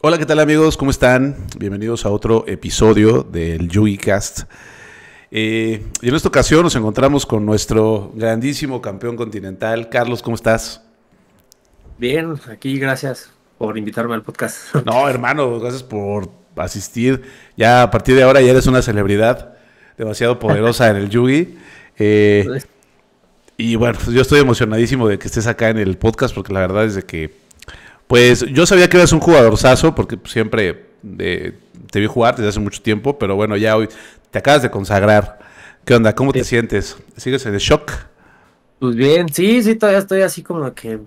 Hola, ¿qué tal amigos? ¿Cómo están? Bienvenidos a otro episodio del YugiCast. Eh, y en esta ocasión nos encontramos con nuestro grandísimo campeón continental. Carlos, ¿cómo estás? Bien, aquí gracias por invitarme al podcast. No, hermano, gracias por asistir. Ya a partir de ahora ya eres una celebridad demasiado poderosa en el Yugi. Eh, pues. y bueno, yo estoy emocionadísimo de que estés acá en el podcast porque la verdad es de que pues yo sabía que eras un jugadorzazo porque siempre eh, te vi jugar desde hace mucho tiempo, pero bueno, ya hoy te acabas de consagrar. ¿Qué onda? ¿Cómo te sientes? ¿Sigues en shock? Pues bien, sí, sí, todavía estoy así como que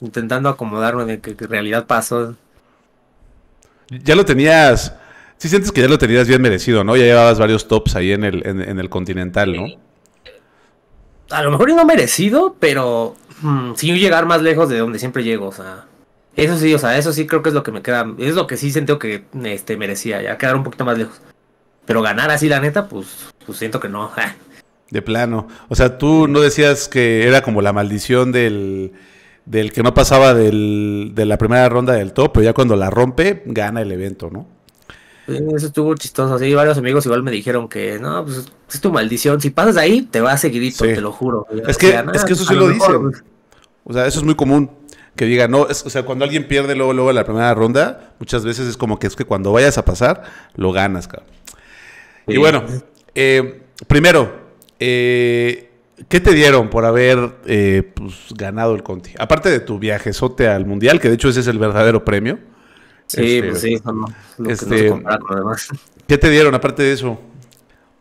intentando acomodarme de que, realidad pasó. Ya lo tenías, sí sientes que ya lo tenías bien merecido, ¿no? Ya llevabas varios tops ahí en el, en, el continental, ¿no? A lo mejor no merecido, pero mm, sin llegar más lejos de donde siempre llego, o sea. Eso sí, o sea, eso sí creo que es lo que me queda. Es lo que sí siento que este, merecía, ya quedar un poquito más lejos. Pero ganar así, la neta, pues, pues siento que no. de plano. O sea, tú no decías que era como la maldición del, del que no pasaba de la primera ronda del top, pero ya cuando la rompe, gana el evento, ¿no? Eso estuvo chistoso. Sí, varios amigos igual me dijeron que no, pues es tu maldición. Si pasas ahí, te va seguidito, te lo juro. Es que, eso sí lo dice pues". O sea, eso es muy común que diga, no, es, o sea, cuando alguien pierde luego, luego la primera ronda, muchas veces es como que es que cuando vayas a pasar, lo ganas, cabrón. Y bueno, eh, primero, eh, ¿qué te dieron por haber eh, pues, ganado el Conti? Aparte de tu viajezote al Mundial, que de hecho ese es el verdadero premio. Sí, este, pues sí, que este, ¿Qué te dieron aparte de eso?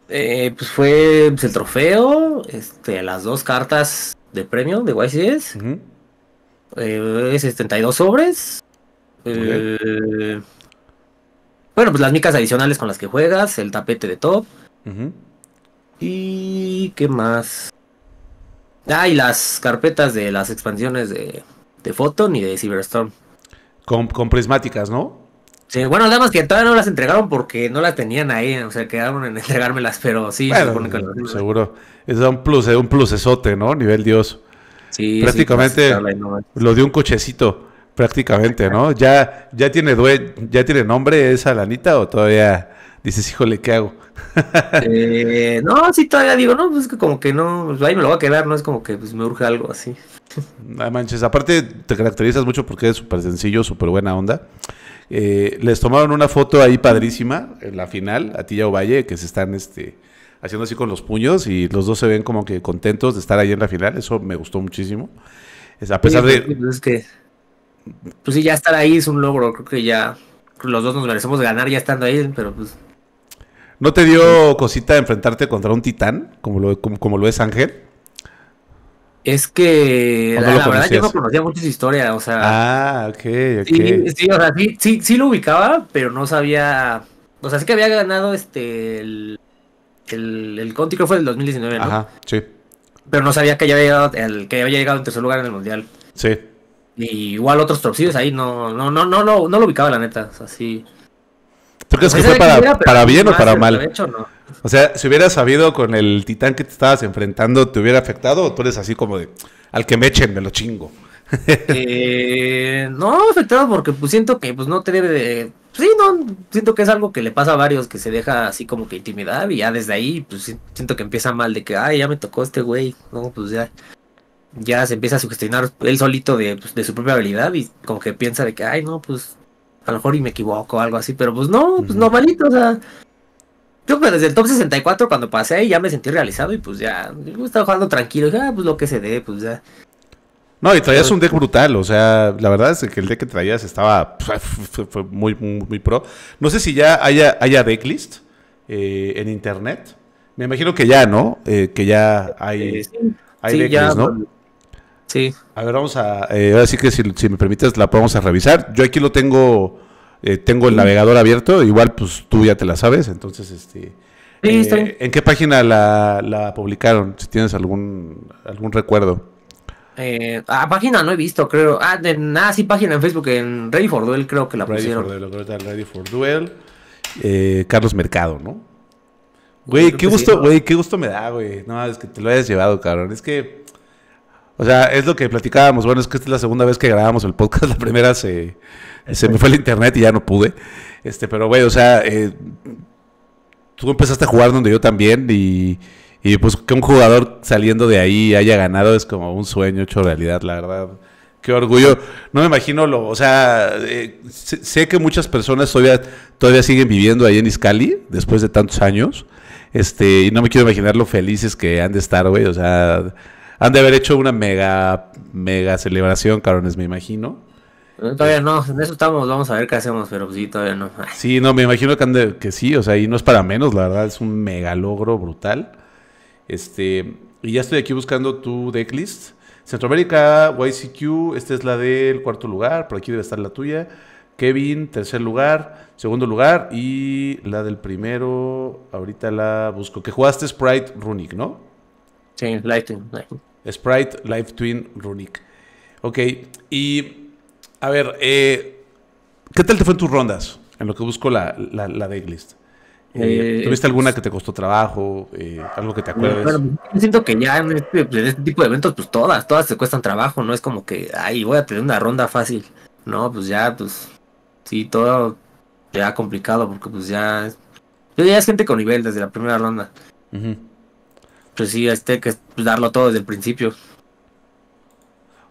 Eh, pues fue pues, el trofeo, este, las dos cartas de premio de YCS, eh, 72 sobres. Eh, bueno, pues las micas adicionales con las que juegas, el tapete de top. Y qué más. Ah, y las carpetas de las expansiones de, de Photon y de Cyberstorm. Con, prismáticas, ¿no? Sí, bueno, nada más que todavía no las entregaron porque no la tenían ahí, o sea, quedaron en entregármelas, pero sí, eh, seguro. Es un plus, es eh, un plusesote, ¿no? Nivel dios. Sí, prácticamente lo de un cochecito, prácticamente, ¿no? Ya, ya tiene ya tiene nombre esa lanita o todavía dices, híjole, ¿qué hago? eh, no, sí, todavía digo, no, pues como que no, pues ahí me lo va a quedar, no es como que pues, me urge algo así. No manches, aparte te caracterizas mucho porque es súper sencillo, súper buena onda. Eh, les tomaron una foto ahí padrísima en la final, a ti Ovalle, que se están este, haciendo así con los puños y los dos se ven como que contentos de estar ahí en la final. Eso me gustó muchísimo. a pesar de. Pues que. Pues sí, ya estar ahí es un logro. Creo que ya los dos nos merecemos ganar ya estando ahí, pero pues. ¿No te dio cosita enfrentarte contra un titán, como lo, como, lo es Ángel? Es que la, verdad yo no conocía mucho su o Ah, ok, Sí, sí lo ubicaba, pero no sabía. O sea, sí que había ganado este el, el, el fue del 2019, ¿no? Ajá, sí. Pero no sabía que ya había llegado, el, que había llegado en tercer lugar en el mundial. Sí. igual otros torcidos ahí no, no, no, no, no, no lo ubicaba la neta. O sea, ¿Tú crees que fue para, para bien o para mal? no. O sea, si hubieras sabido con el titán que te estabas enfrentando, ¿te hubiera afectado? ¿O tú eres así como de, al que me echen, me lo chingo? Eh, no, afectado porque pues siento que pues no te debe de... Sí, no, siento que es algo que le pasa a varios que se deja así como que intimidad y ya desde ahí pues siento que empieza mal de que, ay, ya me tocó este güey, no, pues ya, ya se empieza a sugestionar él solito pues, de, su propia habilidad y como que piensa de que, ay, no, pues a lo mejor y me equivoco o algo así, pero pues no, pues no malito normalito, o sea... Yo que desde el top 64 cuando pasé ya me sentí realizado y pues ya, estaba jugando tranquilo, ya, ah, pues lo que se dé, pues ya... No, y traías un deck brutal, o sea, la verdad es que el deck que traías estaba pues, ah, fue muy, muy, pro. No sé si ya haya, haya decklist eh, en internet. Me imagino que ya, ¿no? Eh, que ya hay, eh, hay ¿no? Sí. A ver, vamos a, eh, ahora sí que si, me permites la podemos revisar. Yo aquí lo tengo, eh, tengo el navegador abierto, igual pues tú ya te la sabes, entonces este... ¿En qué página la, la publicaron? Si tienes algún, algún recuerdo. Eh, página no he visto, creo. Ah, sí, página en Facebook, en Ready for Duel creo que la Ready pusieron. For Ready for Duel. Eh, Carlos Mercado, ¿no? Güey, qué gusto, güey, qué gusto me da, güey. No, es que te lo hayas llevado, cabrón. Es que, o sea, es lo que platicábamos. Bueno, es que esta es la segunda vez que grabamos el podcast. La primera se, se me fue el internet y ya no pude. Este, pero, güey, o sea, eh, tú empezaste a jugar donde yo también y y pues que un jugador saliendo de ahí haya ganado es como un sueño hecho realidad, la verdad. Qué orgullo. No me imagino lo, o sea, eh, sé, que muchas personas todavía, todavía siguen viviendo ahí en Iscali después de tantos años. Este, y no me quiero imaginar lo felices que han de estar, güey. O sea, han de haber hecho una mega, mega celebración, Carones, me imagino. Todavía no, en eso estamos, vamos a ver qué hacemos, pero pues sí, todavía no. Sí, no, me imagino que, que sí, o sea, y no es para menos, la verdad, es un mega logro brutal. Este, y ya estoy aquí buscando tu decklist. Centroamérica, YCQ, esta es la del cuarto lugar, por aquí debe estar la tuya. Kevin, tercer lugar, segundo lugar y la del primero, ahorita la busco. Que jugaste Sprite Runic, ¿no? Sí, Twin. Sprite, Life Twin, Runic. Ok, y a ver, eh, ¿qué tal te fue en tus rondas? En lo que busco la, la, la decklist. Eh, eh, ¿Tuviste alguna que te costó trabajo? Eh, ¿Algo que te acuerdes? Bueno, siento que ya este, en este, tipo de eventos, pues todas, todas te cuestan trabajo, ¿no? Es como que, ay, voy a tener una ronda fácil. No, pues ya, pues, sí, todo ya complicado, porque pues ya... ya es gente con nivel desde la primera ronda. Pues sí, este que pues, darlo todo desde el principio.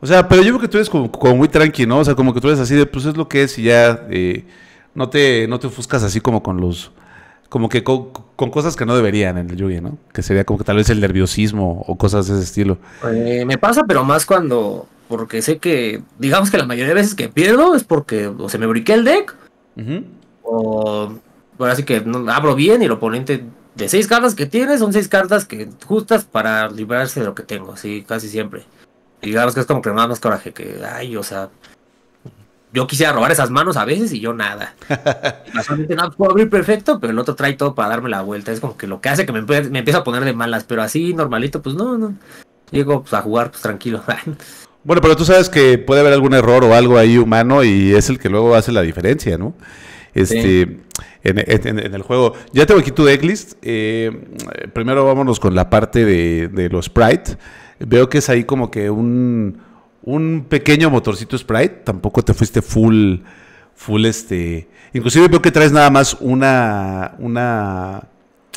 O sea, pero yo creo que tú eres como, muy tranqui, ¿no? O sea, como que tú eres así de, pues es lo que es y ya no, te, no te ofuscas así como con los como que con, cosas que no deberían en el lluvia, ¿no? Que sería como que tal vez el nerviosismo o cosas de ese estilo. Eh, me pasa, pero más cuando. Porque sé que, digamos que la mayoría de veces que pierdo es porque o se me briqué el deck, o. Bueno, así que no, abro bien y el oponente de seis cartas que tiene son seis cartas que justas para librarse de lo que tengo, Así casi siempre. Y Digamos que es como que da más coraje que, ay, o sea, yo quisiera robar esas manos a veces y yo nada. no puedo abrir perfecto, pero el otro trae todo para darme la vuelta. Es como que lo que hace que me, empieza empiezo a poner de malas, pero así normalito, pues no, no. Llego pues, a jugar pues tranquilo. bueno, pero tú sabes que puede haber algún error o algo ahí humano y es el que luego hace la diferencia, ¿no? Este, en, el juego. Ya tengo aquí tu decklist. Eh, primero vámonos con la parte de, los sprites. Veo que es ahí como que un un pequeño motorcito Sprite, tampoco te fuiste full, full este... Inclusive veo que traes nada más una... una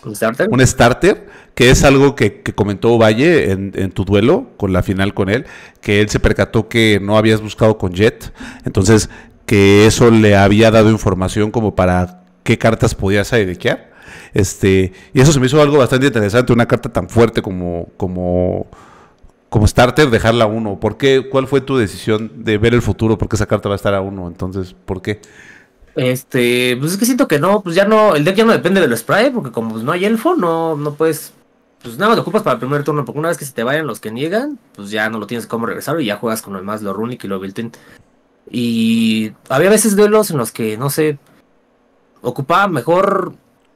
¿Un starter? Un starter, que es algo que, comentó Valle en, tu duelo con la final con él, que él se percató que no habías buscado con Jet, entonces que eso le había dado información como para qué cartas podías airequear. Este, y eso se me hizo algo bastante interesante, una carta tan fuerte como, como como starter dejarla a uno. ¿Por qué? ¿Cuál fue tu decisión de ver el futuro? ¿Por qué esa carta va a estar a uno? Entonces, ¿por qué? Este, pues es que siento que no, pues ya no, el deck ya no depende del spray, porque como no hay elfo, no, no puedes, pues nada más lo ocupas para el primer turno, porque una vez que se te vayan los que niegan, pues ya no lo tienes como regresar y ya juegas con lo demás, lo runic y lo built Y había veces duelos en los que, no sé, ocupaba mejor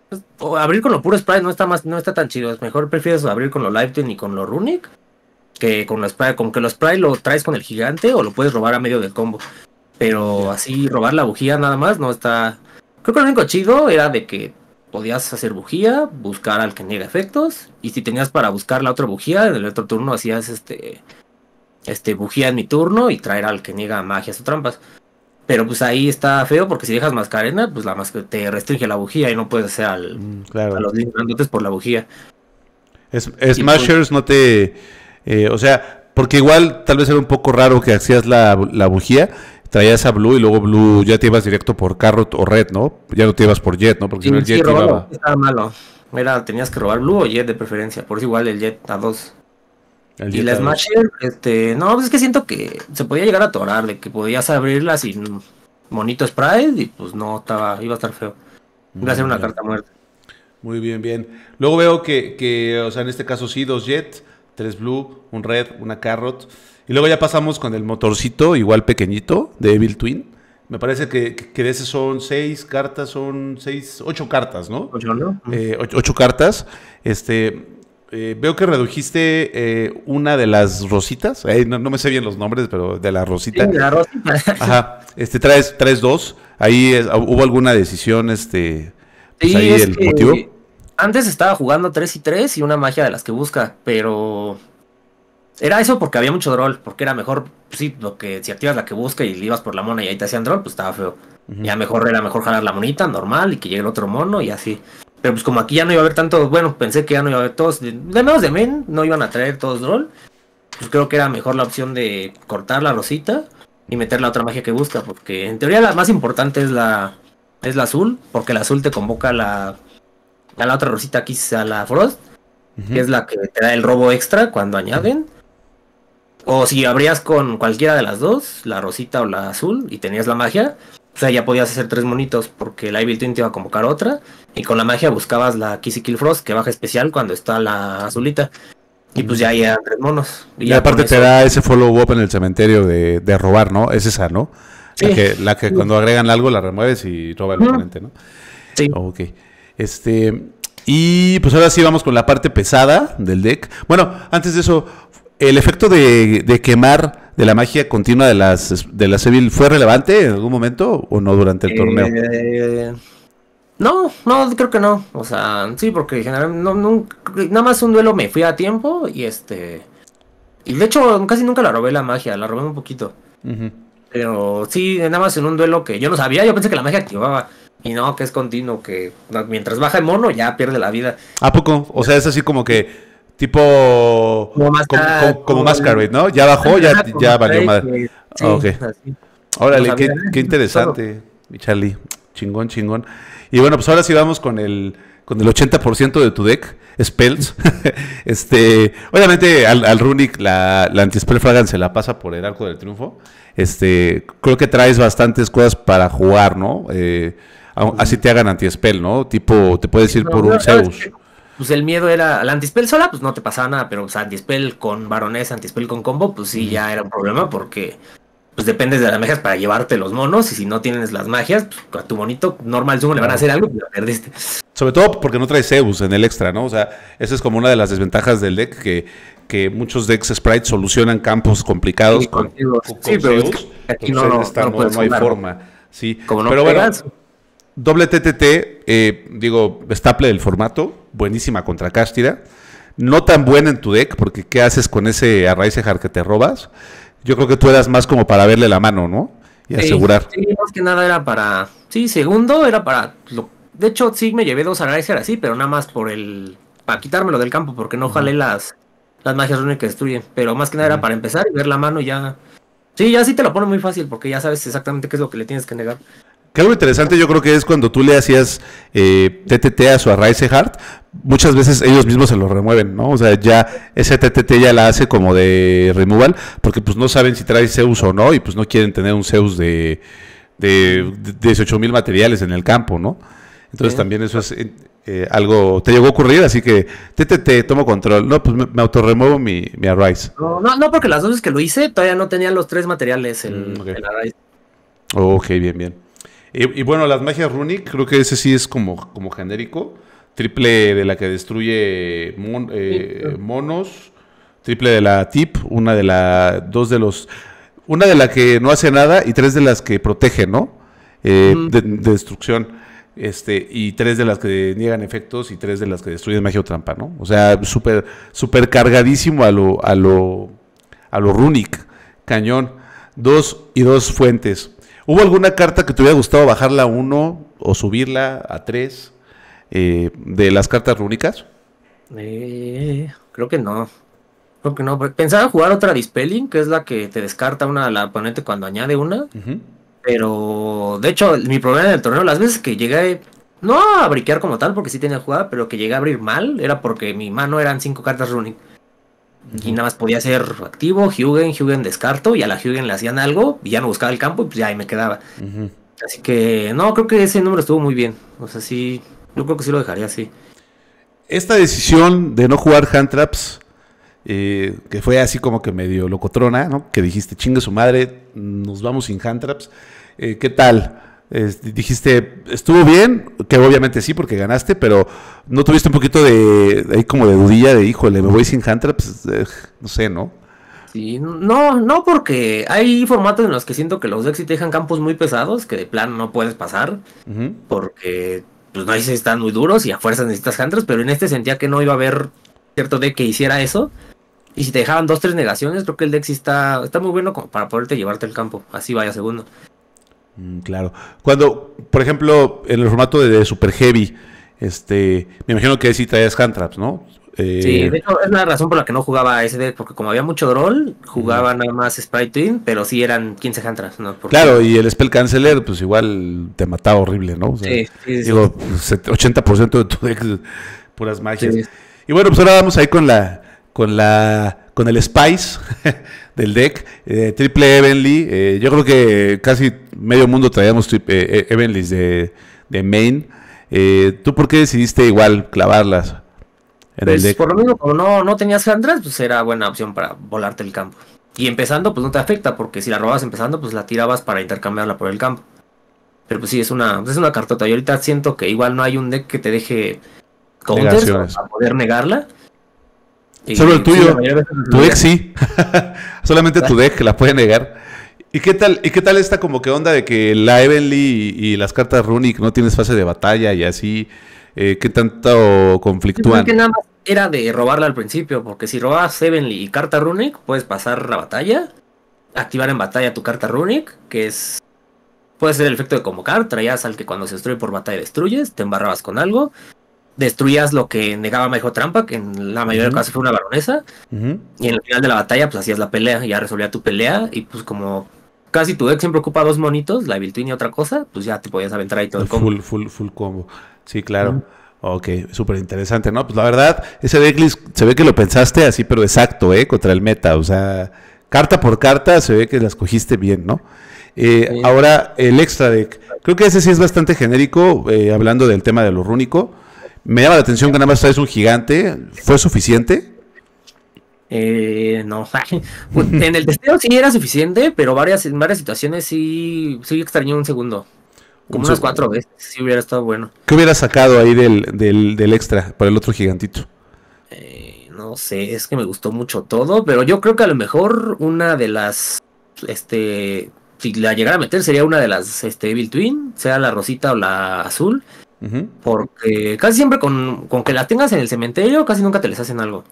pues, abrir con lo puro spray no está más, no está tan chido, es mejor prefieres abrir con lo live y con lo runic que con, los, con que los spray lo traes con el gigante o lo puedes robar a medio del combo. Pero así robar la bujía nada más no está... Creo que lo único chido era de que podías hacer bujía, buscar al que niega efectos, y si tenías para buscar la otra bujía, en el otro turno hacías este, este bujía en mi turno y traer al que niega magias o trampas. Pero pues ahí está feo porque si dejas mascarena, pues la más te restringe la bujía y no puedes hacer al, mm, a los grandotes por la bujía. Es, pues Smashers no te eh, o sea, porque igual tal vez era un poco raro que hacías la, bujía, traías a Blue y luego Blue ya te ibas directo por Carrot o Red, ¿no? Ya no te ibas por Jet, ¿no? Porque el Jet malo. Era, tenías que robar Blue o Jet de preferencia, por eso igual el Jet a dos. y la Smasher, este, no, pues es que siento que se podía llegar a atorar, de que podías abrirla sin monito Sprite y pues no, estaba, iba a estar feo. Iba a ser una carta muerta. Muy bien, bien. Luego veo que, que, o sea, en este caso sí, dos Jet, tres blue, un red, una carrot. Y luego ya pasamos con el motorcito, igual pequeñito, de Evil Twin. Me parece que, que de ese son seis cartas, son seis, ocho cartas, ¿no? Ocho, ¿no? Eh, ocho, cartas. Este, eh, veo que redujiste eh, una de las rositas. No, me sé bien los nombres, pero de la rosita. Ajá. Este, traes, tres, dos. Ahí hubo alguna decisión, este, pues ahí el antes estaba jugando 3 y 3 y una magia de las que busca, pero. Era eso porque había mucho droll, porque era mejor, pues sí, lo que si activas la que busca y le ibas por la mona y ahí te hacían droll, pues estaba feo. Ya mejor era mejor jalar la monita normal y que llegue el otro mono y así. Pero pues como aquí ya no iba a haber tanto, bueno, pensé que ya no iba a haber todos, de menos de men, no iban a traer todos droll. Pues creo que era mejor la opción de cortar la rosita y meter la otra magia que busca, porque en teoría la más importante es la es la azul, porque la azul te convoca la a la otra rosita aquí a la Frost, que es la que te da el robo extra cuando añaden. O si abrías con cualquiera de las dos, la rosita o la azul, y tenías la magia, o sea, ya podías hacer tres monitos porque la Evil Twin te iba a convocar otra. Y con la magia buscabas la Kissy Kill Frost, que baja especial cuando está la azulita. Y pues ya eran tres monos. Y, aparte te da ese follow-up en el cementerio de, robar, ¿no? Es esa, ¿no? que, la que, cuando agregan algo la remueves y roba el oponente, ¿no? Sí. Ok. Este, y pues ahora sí vamos con la parte pesada del deck. Bueno, antes de eso, el efecto de, quemar de la magia continua de las de la Seville fue relevante en algún momento o no durante el eh, torneo. No, no, creo que no. O sea, sí, porque generalmente no, nada más un duelo me fui a tiempo y este. Y de hecho, casi nunca la robé la magia, la robé un poquito. Pero sí, nada más en un duelo que yo no sabía, yo pensé que la magia activaba. Y no, que es continuo, que mientras baja el mono ya pierde la vida. ¿A poco? O sea, es así como que tipo como, más ¿no? Ya bajó, ya, ya valió madre. Ah, ok. Órale, qué, interesante, mi Charlie. Chingón, chingón. Y bueno, pues ahora sí vamos con el con el 80% de tu deck, spells. este, obviamente al, Runic la, la anti-spell fragan se la pasa por el arco del triunfo. Este, creo que traes bastantes cosas para jugar, ¿no? Eh, así te hagan anti-spell, ¿no? Tipo, te puedes ir por un Zeus. pues el miedo era al anti-spell sola, pues no te pasaba nada, pero anti sea, con varones, anti-spell con combo, pues sí, ya era un problema porque pues dependes de las magias para llevarte los monos y si no tienes las magias, pues, a tu bonito normal le van a hacer algo y pues, lo perdiste. Sobre todo porque no traes Zeus en el extra, ¿no? O sea, esa es como una de las desventajas del deck que, que muchos decks Sprite solucionan campos complicados sí, con, pero aquí no, hay forma. Sí, pero bueno, Doble TTT, eh, digo, estable el formato, buenísima contra Kastira No tan buena en tu deck, porque ¿qué haces con ese Arraizejar que te robas? Yo creo que tú eras más como para verle la mano, ¿no? Y asegurar. Sí, más que nada era para. Sí, segundo era para. Lo... De hecho, sí me llevé dos Arraizejar así, pero nada más por el. Para quitármelo del campo, porque no jalé las, las magias únicas que destruyen. Pero más que nada era para empezar y ver la mano y ya. Sí, ya sí te lo pone muy fácil, porque ya sabes exactamente qué es lo que le tienes que negar. Que algo interesante yo creo que es cuando tú le hacías TTT eh, a su Arraise Heart, muchas veces ellos mismos se lo remueven, ¿no? O sea, ya ese TTT ya la hace como de removal, porque pues no saben si trae Zeus o no, y pues no quieren tener un Zeus de, de, 18 mil materiales en el campo, ¿no? Entonces también eso es eh, eh, algo, te llegó a ocurrir, así que TTT, tomo control. No, pues me, autorremuevo mi, mi No, no, porque las dos veces que lo hice todavía no tenían los tres materiales en mm, Ok, bien, bien. Y, bueno, las magias runic, creo que ese sí es como, como genérico. Triple de la que destruye eh, monos. Triple de la tip. Una de la. Dos de los. Una de la que no hace nada y tres de las que protege, ¿no? Eh, de, destrucción. Este, y tres de las que niegan efectos y tres de las que destruyen magia o trampa, ¿no? O sea, súper super cargadísimo a lo, a lo, a lo runic, cañón. Dos y dos fuentes. ¿Hubo alguna carta que te hubiera gustado bajarla a 1 o subirla a tres eh, de las cartas rúnicas? Eh, creo que no. Creo no. Pensaba jugar otra Dispelling, que es la que te descarta una la oponente cuando añade una. Pero, de hecho, mi problema en el torneo, las veces que llegué, no a briquear como tal, porque sí tenía jugada, pero que llegué a abrir mal, era porque mi mano eran cinco cartas rúnicas. Y nada más podía ser activo, Hugen, Hugen descarto, y a la Hugen le hacían algo, y ya no buscaba el campo, y pues ya ahí me quedaba. Así que no, creo que ese número estuvo muy bien. O sea, sí, yo creo que sí lo dejaría así. Esta decisión de no jugar hand traps, eh, que fue así como que medio locotrona, ¿no? Que dijiste, chingue su madre, nos vamos sin hand traps. Eh, ¿Qué tal? dijiste, estuvo bien, que obviamente sí, porque ganaste, pero no tuviste un poquito de, ahí como de dudilla de, híjole, me voy sin Hunter, pues, eh, no sé, ¿no? Sí, no, no, porque hay formatos en los que siento que los decks te dejan campos muy pesados, que de plano no puedes pasar, porque pues no si están muy duros y a fuerzas necesitas Hunters, pero en este sentía que no iba a haber cierto deck que hiciera eso. Y si te dejaban dos, tres negaciones, creo que el deck está, está muy bueno para poderte llevarte el campo. Así vaya segundo. Mm, claro. Cuando, por ejemplo, en el formato de, Super Heavy, este, me imagino que sí traías hand traps, ¿no? Eh, sí, de hecho es la razón por la que no jugaba SD, porque como había mucho droll, jugaba nada más Sprite Twin, pero sí eran 15 hand traps, ¿no? Claro, y el Spell Canceler, pues igual te mataba horrible, ¿no? sí, sí, Digo, 80% pues, de tu deck, puras magias. Y bueno, pues ahora vamos ahí con la, con la, con el Spice. del deck, eh, triple e, Evenly. Eh, yo creo que casi medio mundo traíamos triple, eh, eh, Evenlys de, de Maine. ¿Tú por qué decidiste igual clavarlas? En el pues, deck? Por lo mismo, como no, no tenías Andrés, pues era buena opción para volarte el campo. Y empezando, pues no te afecta, porque si la robabas empezando, pues la tirabas para intercambiarla por el campo. Pero pues sí, es una, es una cartota. Y ahorita siento que igual no hay un deck que te deje counters para poder negarla. Solo el tuyo. tu deck sí. Solamente tu deck la puede negar. ¿Y qué tal, y qué tal esta como que onda de que la Evenly y, las cartas Runic no tienes fase de batalla y así? Eh, ¿Qué tanto conflictúan? Creo que nada más era de robarla al principio, porque si robas Evenly y carta Runic, puedes pasar la batalla, activar en batalla tu carta Runic, que es Puede ser el efecto de convocar, traías al que cuando se destruye por batalla destruyes, te embarrabas con algo destruías lo que negaba mejor Trampa, que en la mayoría de los casos fue una baronesa. Y en el final de la batalla, pues hacías la pelea, ya resolvía tu pelea. Y pues como casi tu deck siempre ocupa dos monitos, la Twin y otra cosa, pues ya te podías aventar ahí todo el combo. Full, full, full combo. Sí, claro. Ok, súper interesante, ¿no? Pues la verdad, ese decklist se ve que lo pensaste así, pero exacto, ¿eh? Contra el meta, o sea, carta por carta se ve que la escogiste bien, ¿no? Eh, ahora, el extra deck. Creo que ese sí es bastante genérico, eh, hablando del tema de lo rúnico. Me llama la atención que nada más es un gigante. ¿Fue suficiente? Eh, no, pues, en el testeo sí era suficiente, pero varias, en varias situaciones sí, sí extrañé un segundo. Como unas cuatro veces, sí hubiera estado bueno. ¿Qué hubiera sacado ahí del, del, del extra para el otro gigantito? Eh, no sé, es que me gustó mucho todo, pero yo creo que a lo mejor una de las, este, si la llegara a meter sería una de las, este, Evil Twin, sea la rosita o la azul. Porque casi siempre con, que las tengas en el cementerio, casi nunca te les hacen algo.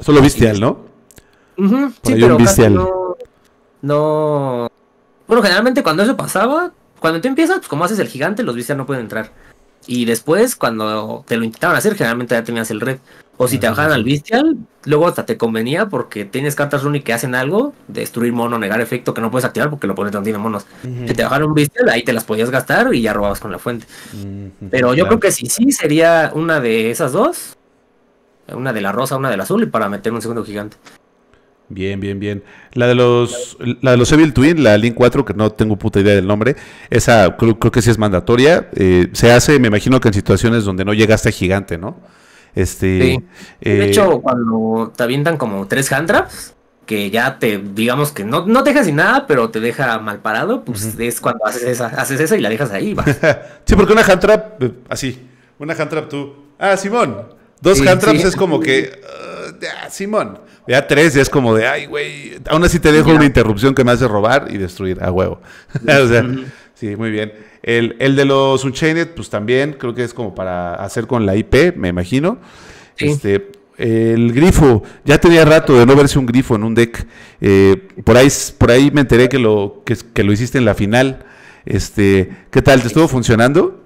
Solo bestial, ¿no? Sí, pero casi no, no, Bueno, generalmente cuando eso pasaba, cuando tú empiezas, pues como haces el gigante, los bestial no pueden entrar. Y después, cuando te lo intentaban hacer, generalmente ya tenías el red. O si te bajaban al bestial, luego hasta te convenía porque tienes cartas y que hacen algo, destruir mono, negar efecto que no puedes activar porque lo pones no tiene monos. Si te bajaron un bestial, ahí te las podías gastar y ya robabas con la fuente. Pero yo creo que sí, sí, sería una de esas dos. Una de la rosa, una de la azul y para meter un segundo gigante. Bien, bien, bien. La de los la los Evil Twin, la Link 4, que no tengo puta idea del nombre, esa creo, que sí es mandatoria. Eh, se hace, me imagino que en situaciones donde no llegaste a gigante, ¿no? Este, sí. de eh, hecho, cuando te avientan como tres traps, que ya te, digamos que no, no te dejas sin nada, pero te deja mal parado, pues es cuando haces esa, haces esa y la dejas ahí. Vas. sí, porque una trap, eh, así, una trap tú, ah, Simón, dos sí, es como que, ah, Simón. Ya tres ya es como de, ay, güey, aún así te dejo una interrupción que me hace robar y destruir a huevo. o sea, sí, muy bien. El, de los Unchained, pues también creo que es como para hacer con la IP, me imagino. Este, el grifo, ya tenía rato de no verse un grifo en un deck. Eh, por, ahí, por ahí me enteré que lo, que, lo hiciste en la final. Este, ¿Qué tal? ¿Te estuvo funcionando?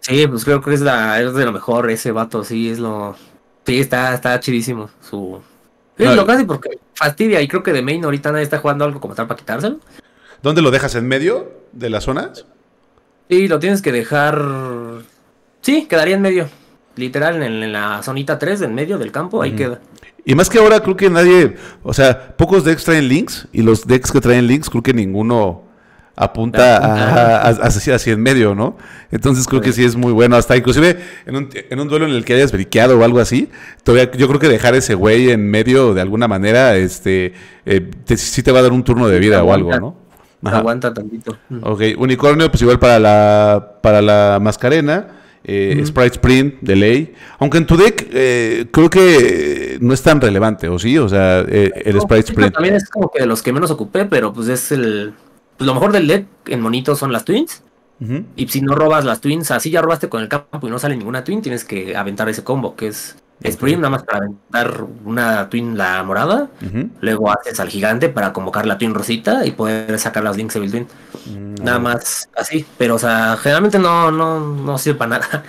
Sí, pues creo que es, la, es de lo mejor ese vato, sí, es lo... Sí, está, está chidísimo su, es lo casi porque fastidia y creo que de main ahorita nadie está jugando algo como tal para quitárselo. ¿Dónde lo dejas? ¿En medio de las zonas? Sí, lo tienes que dejar... Sí, quedaría en medio. Literal, en, la zonita 3, en medio del campo, ahí queda. Y más que ahora creo que nadie, o sea, pocos decks traen links y los decks que traen links creo que ninguno apunta a, en medio, ¿no? Entonces creo que sí es muy bueno. Hasta inclusive en un, duelo en el que hayas briqueado o algo así, todavía yo creo que dejar ese güey en medio de alguna manera, este, eh, sí te va a dar un turno de vida o algo, ¿no? Aguanta tantito. Ok, unicornio, pues igual para la, para la mascarena. Eh, Sprite Sprint, Delay. Aunque en tu deck eh, creo que no es tan relevante, ¿o sí? O sea, el Sprite Sprint. También es como que de los que menos ocupé, pero pues es el pues lo mejor del deck en monito son las Twins. Y si no robas las Twins, así ya robaste con el campo y no sale ninguna Twin, tienes que aventar ese combo que es Spring, nada más para aventar una Twin la morada. Luego haces al gigante para convocar la Twin rosita y poder sacar las Links Evil Twin. Mm, nada más así. Pero, o sea, generalmente no, no, no sirve para nada.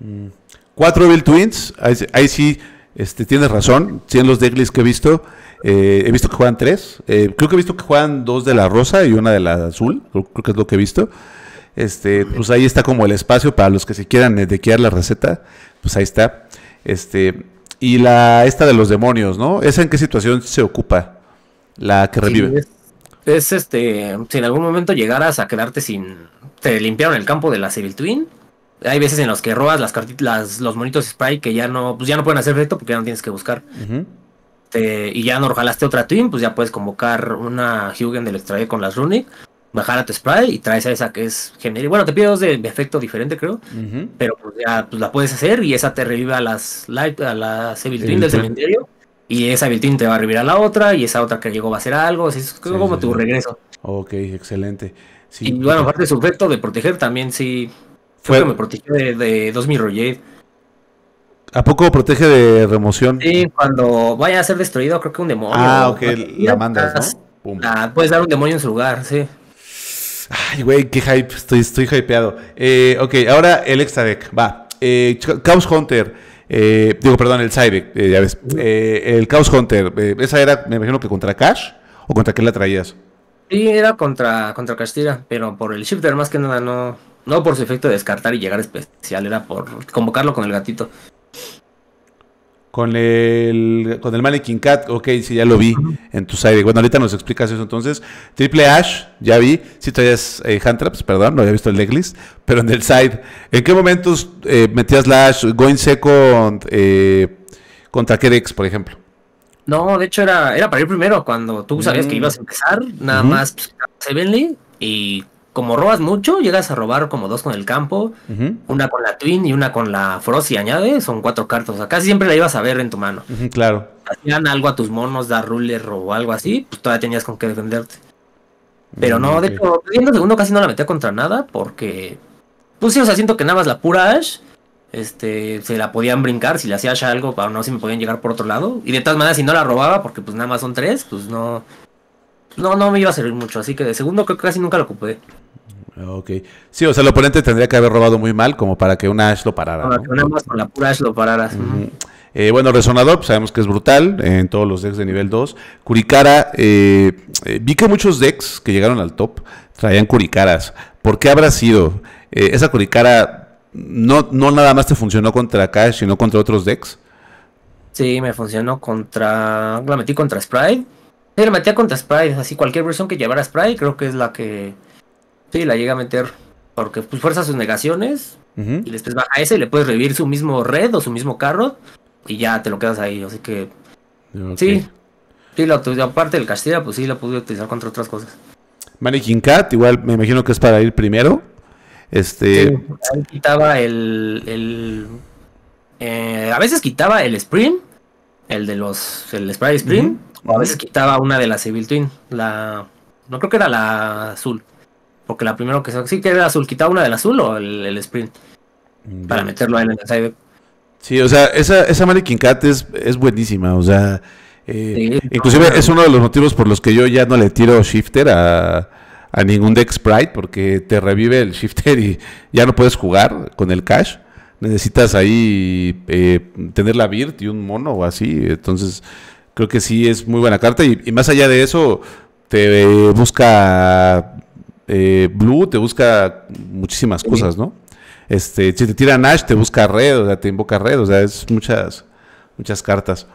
Mm. Cuatro Evil Twins. Ahí, sí este, tienes razón. si en los decklists que he visto. Eh, he visto que juegan tres. Eh, creo que he visto que juegan dos de la rosa y una de la azul. Creo, que es lo que he visto. Este, pues ahí está como el espacio para los que se quieran eh, dequear la receta. Pues ahí está. Este, y la esta de los demonios, ¿no? ¿Esa en qué situación se ocupa? La que revive. es, este, si en algún momento llegaras a quedarte sin. Te limpiaron el campo de la Civil Twin. Hay veces en las que robas las, las los monitos spray que ya no, pues ya no pueden hacer efecto porque ya no tienes que buscar. Este, y ya no otra Twin, pues ya puedes convocar una Hugen del extraño con las Runic, bajar a tu spray y traes a esa que es genérica. Bueno, te pide dos de, efecto diferente, creo. Pero pues, ya pues, la puedes hacer y esa te revive a las a Evil Twin del cementerio. Y esa Evil Twin te va a revivir a la otra. Y esa otra que llegó va a hacer algo. Así es como tu regreso. Ok, excelente. Y bueno, aparte de su efecto de proteger también sí. Fue, que me protegió de, 2000 Roller. ¿A poco protege de remoción? Sí, cuando vaya a ser destruido, creo que un demonio. Ah, ok, la mandas, ¿no? puedes dar un demonio en su lugar, sí. Ay, güey, qué hype, estoy, estoy hypeado. Eh, ok, ahora el extra deck, va. Eh, Chaos Hunter, eh, digo, perdón, el Cybeck, eh, ya ves. Eh, el Chaos Hunter, esa era, me imagino que contra Cash, o contra qué la traías? Sí, era contra, contra Castira, pero por el shifter más que nada, no, no por su efecto de descartar y llegar especial, era por convocarlo con el gatito con el, con el Mannequin Cat, ok, sí, ya lo vi en tu side. Bueno, ahorita nos explicas eso. Entonces, Triple Ash, ya vi. si traías eh, hand traps, perdón, no había visto el leglist, pero en el side. ¿En qué momentos eh, metías la Ash going second eh, contra Kerex, por ejemplo? No, de hecho era, era para ir primero, cuando tú sabías que mm. ibas a empezar, nada más pues, y como robas mucho, llegas a robar como dos con el campo, una con la Twin y una con la y añade, son cuatro cartas. O sea, casi siempre la ibas a ver en tu mano. Claro. Si claro. Hacían algo a tus monos, dar ruler o algo así, pues todavía tenías con qué defenderte. Pero no, mm, de hecho, viendo segundo casi no la metí contra nada, porque. Pues sí, o sea, siento que nada más la pura Ash. Este, se la podían brincar si le hacía Ash algo, para no si me podían llegar por otro lado. Y de todas maneras, si no la robaba, porque pues nada más son tres, pues no. Pues, no, no me iba a servir mucho, así que de segundo creo que casi nunca la ocupé. Ah, ok. Sí, o sea, el oponente tendría que haber robado muy mal como para que una Ash lo parara. Para con la pura eh, bueno, Resonador, pues, sabemos que es brutal en todos los decks de nivel 2. Curicara, eh, eh, vi que muchos decks que llegaron al top traían Curicaras. ¿Por qué habrá sido? Eh, ¿Esa Curicara no, no nada más te funcionó contra Cash, sino contra otros decks? Sí, me funcionó contra... La metí contra Sprite. Sí, la metí contra Sprite. Así cualquier versión que llevara Sprite creo que es la que... Sí, la llega a meter. Porque pues, fuerza sus negaciones. Y después baja ese y le puedes revivir su mismo red o su mismo carro. Y ya te lo quedas ahí. Así que. Sí. Sí, la, pues, aparte del Castilla, pues sí la pude utilizar contra otras cosas. managing Cat, igual me imagino que es para ir primero. Este. quitaba el. el eh, a veces quitaba el sprint El de los. El Spray Spring. O a veces quitaba una de las civil Twin. La. No creo que era la azul. Porque la primera que sacó, sí que era azul, quitaba una del azul o el, sprint. Mm, para meterlo ahí en el side. Sí, o sea, esa, esa Cat es, buenísima, o sea. Eh, inclusive es uno de los motivos por los que yo ya no le tiro shifter a, a ningún deck sprite, porque te revive el shifter y ya no puedes jugar con el cash. Necesitas ahí eh, tener la Birt y un mono o así. Entonces, creo que sí es muy buena carta. Y, más allá de eso, te busca eh, Blue te busca muchísimas cosas, ¿no? Este, si te tira Nash, te busca red, o sea, te invoca red, o sea, es muchas, muchas cartas.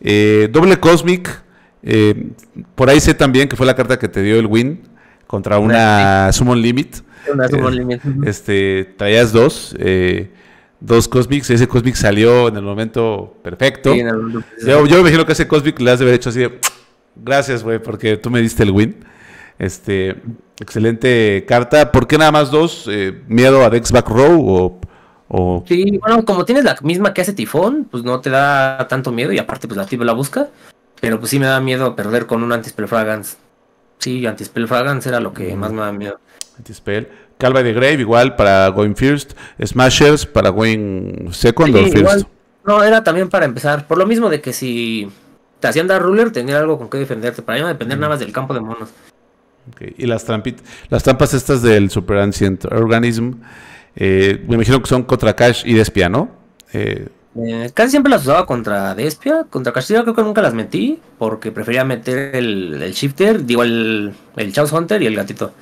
Eh, doble Cosmic, eh, por ahí sé también que fue la carta que te dio el win contra una Summon Limit. Una Summon Limit. Este, traías dos, dos Cosmics, ese Cosmic salió en el momento perfecto. yo, yo, me imagino que ese Cosmic le has de haber hecho así gracias, güey, porque tú me diste el win. Este, excelente carta. ¿Por qué nada más dos? Eh, ¿Miedo a Dex Back Row o, o...? Sí, bueno, como tienes la misma que hace Tifón, pues no te da tanto miedo y aparte pues la tibia la busca. Pero pues sí me da miedo perder con un Antispell Fragance. Sí, Antispell Fragance era lo que más me da miedo. Antispell. Calva de Grave igual para Going First. Smashers para Going Second o First. no, era también para empezar. Por lo mismo de que si te hacían dar ruler, tenía algo con que defenderte. Para no depender nada más del campo de monos. Y las, las trampas estas del Super Ancient Organism, eh, me imagino que son contra Cash y Despia, ¿no? Eh, eh, casi siempre las usaba contra Despia, contra Cash creo que nunca las metí, porque prefería meter el, Shifter, digo el, el Chaos Hunter y el gatito.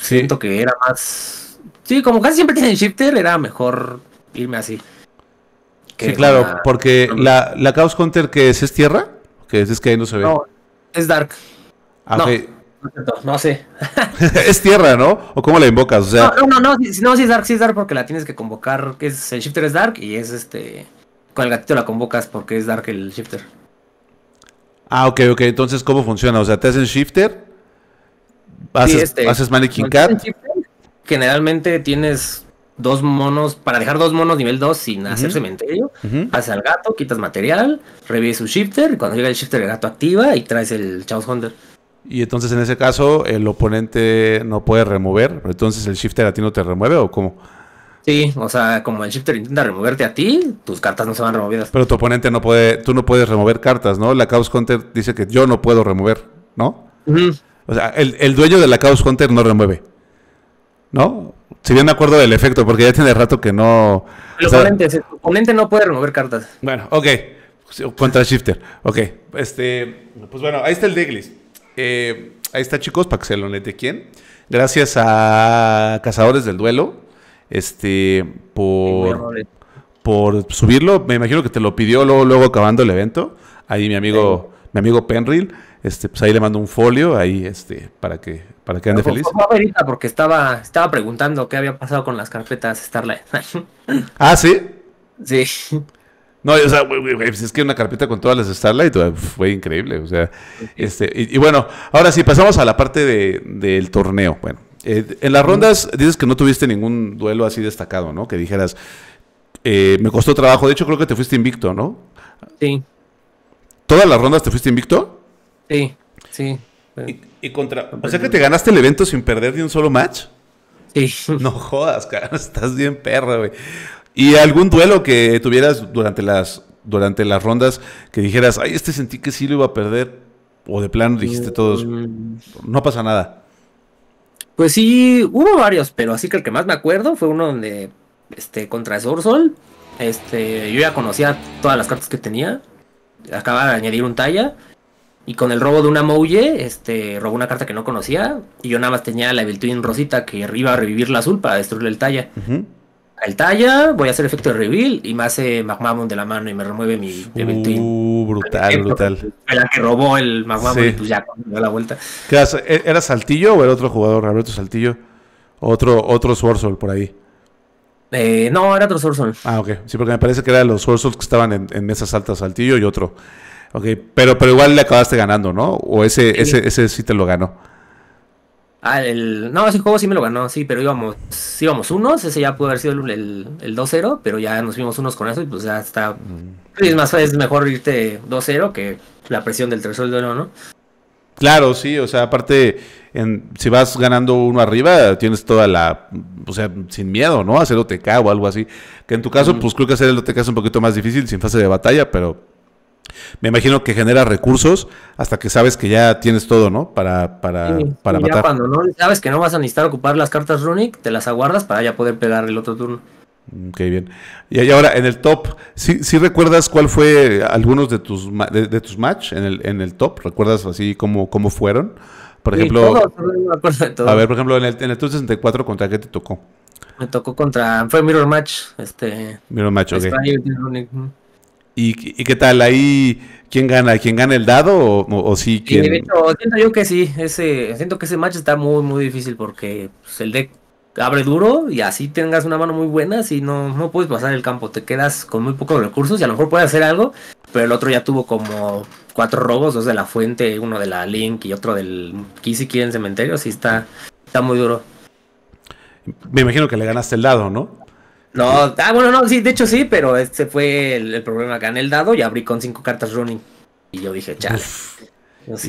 Siento que era más... Sí, como casi siempre tienen Shifter, era mejor irme así. Sí, claro, porque la, la Chaos Hunter que es, es tierra, que es, es que ahí no se ve. No, es Dark. Ah, no, sé. es tierra, ¿no? ¿O cómo la invocas? No, no, no, si, es Dark, si es Dark porque la tienes que convocar, que es el shifter es Dark y es este... Con el gatito la convocas porque es Dark el shifter. Ah, ok, ok, entonces ¿cómo funciona? O sea, te hacen shifter, haces, este, haces mannequin cat. generalmente tienes dos monos, para dejar dos monos nivel 2 sin hacer cementerio, haces al gato, quitas material, revives su shifter, y cuando llega el shifter el gato activa y traes el Chaos Hunter. Y entonces en ese caso el oponente no puede remover, entonces el shifter a ti no te remueve o cómo? Sí, o sea, como el shifter intenta removerte a ti, tus cartas no se van removidas. Pero tu oponente no puede, tú no puedes remover cartas, ¿no? La Chaos Hunter dice que yo no puedo remover, ¿no? O sea, el, el, dueño de la Chaos counter no remueve, ¿no? Si bien me acuerdo del efecto, porque ya tiene rato que no... El, oponente, el oponente no puede remover cartas. Bueno, ok. Contra Shifter, ok. Este, pues bueno, ahí está el diglis. Eh, ahí está, chicos, para que se lo quién. Gracias a Cazadores del Duelo. Este, por, por subirlo. Me imagino que te lo pidió luego, luego acabando el evento. Ahí mi amigo, mi amigo Penril. Este, pues ahí le mando un folio ahí, este, para que, para que ande pues, feliz. porque estaba, estaba preguntando qué había pasado con las carpetas Starlight. ah, sí. Sí. No, o sea, pues es que una carpeta con todas las Starlight pues, fue increíble. O sea, este, y, bueno, ahora sí, pasamos a la parte de, del torneo. Bueno, eh, en las rondas dices que no tuviste ningún duelo así destacado, ¿no? Que dijeras, eh, me costó trabajo. De hecho, creo que te fuiste invicto, ¿no? Sí. ¿Todas las rondas te fuiste invicto? Sí, sí. Y, contra. O sea que te ganaste el evento sin perder ni un solo match. Sí. No jodas, cara, estás bien perro güey. ¿Y algún duelo que tuvieras durante las, durante las rondas que dijeras, ay, este sentí que sí lo iba a perder? O de plano dijiste todos, mm. no pasa nada. Pues sí, hubo varios, pero así que el que más me acuerdo fue uno donde, este, contra Sorsol, este, yo ya conocía todas las cartas que tenía, acababa de añadir un talla, y con el robo de una Mouye, este, robó una carta que no conocía, y yo nada más tenía la virtud Rosita que iba a revivir la azul para destruirle el talla al talla, voy a hacer efecto de reveal y me hace Magmamon de la mano y me remueve mi uh, Twin. Uh, brutal, el brutal. La que robó el Magmamon pues ya dio la vuelta. ¿E-, ¿Era Saltillo o era otro jugador, Roberto Saltillo? Otro, otro Swarzol por ahí. Eh, no, era otro Swarzol. Ah, ok. Sí, porque me parece que eran los Swarzols que estaban en, mesas altas, Saltillo y otro. Ok, pero, pero igual le acabaste ganando, ¿no? O ese, ese, ese sí te lo ganó. Ah, el, no, ese juego sí me lo ganó, sí, pero íbamos, íbamos unos, ese ya pudo haber sido el, el, 2-0, pero ya nos vimos unos con eso y pues ya está. Mm. Es mejor irte 2-0 que la presión del 3-0, ¿no? Claro, sí, o sea, aparte, en, si vas ganando uno arriba, tienes toda la, o sea, sin miedo, ¿no? Hacer OTK o algo así. Que en tu caso, mm. pues creo que hacer el OTK es un poquito más difícil, sin fase de batalla, pero me imagino que genera recursos hasta que sabes que ya tienes todo, ¿no? Para, para, para y Ya cuando no sabes que no vas a necesitar ocupar las cartas runic, te las aguardas para ya poder pegar el otro turno. Ok, mm, bien. Y ahora, en el top, ¿sí, recuerdas cuál fue algunos de tus de, tus match en el, en el top? ¿Recuerdas así cómo, cómo fueron? Por ejemplo, todo, todo, a ver, por ejemplo, en el, en el top 64, ¿contra qué te tocó? Me tocó contra, fue Mirror Match, este. Mirror Match, ok. ¿Y, qué tal? ¿Ahí quién gana? ¿Quién gana el dado o, o, sí? ¿quién... de hecho, siento yo que sí. Ese, siento que ese match está muy, muy difícil porque pues, el deck abre duro y así tengas una mano muy buena. Si no, no puedes pasar el campo, te quedas con muy pocos recursos y a lo mejor puedes hacer algo. Pero el otro ya tuvo como cuatro robos: dos de la fuente, uno de la Link y otro del Kisiki en cementerio. Sí, está, está muy duro. Me imagino que le ganaste el dado, ¿no? No, ah, bueno, no, sí, de hecho sí, pero este fue el, problema. Gané el dado y abrí con cinco cartas running. Y yo dije, chale.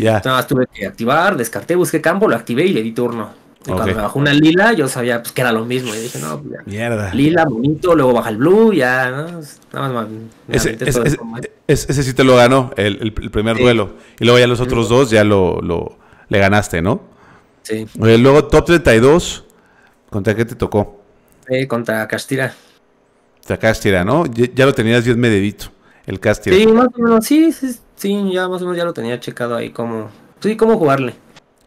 Nada más tuve que activar, descarté, busqué campo, lo activé y le di turno. Y cuando me bajó una lila, yo sabía pues, que era lo mismo. Y dije, no, pues, Mierda. Lila, bonito, luego baja el blue, ya, ¿no? Nada más. ese, sí te lo ganó, el, primer duelo. Y luego ya los otros dos ya lo, le ganaste, ¿no? Sí. luego top 32, ¿contra qué te tocó? Eh, contra Castira. Contra Castilla, ¿no? Ya, lo tenías bien mededito, el Castilla. Sí, más o menos, sí, sí, ya más o menos ya lo tenía checado ahí cómo, sí, cómo jugarle.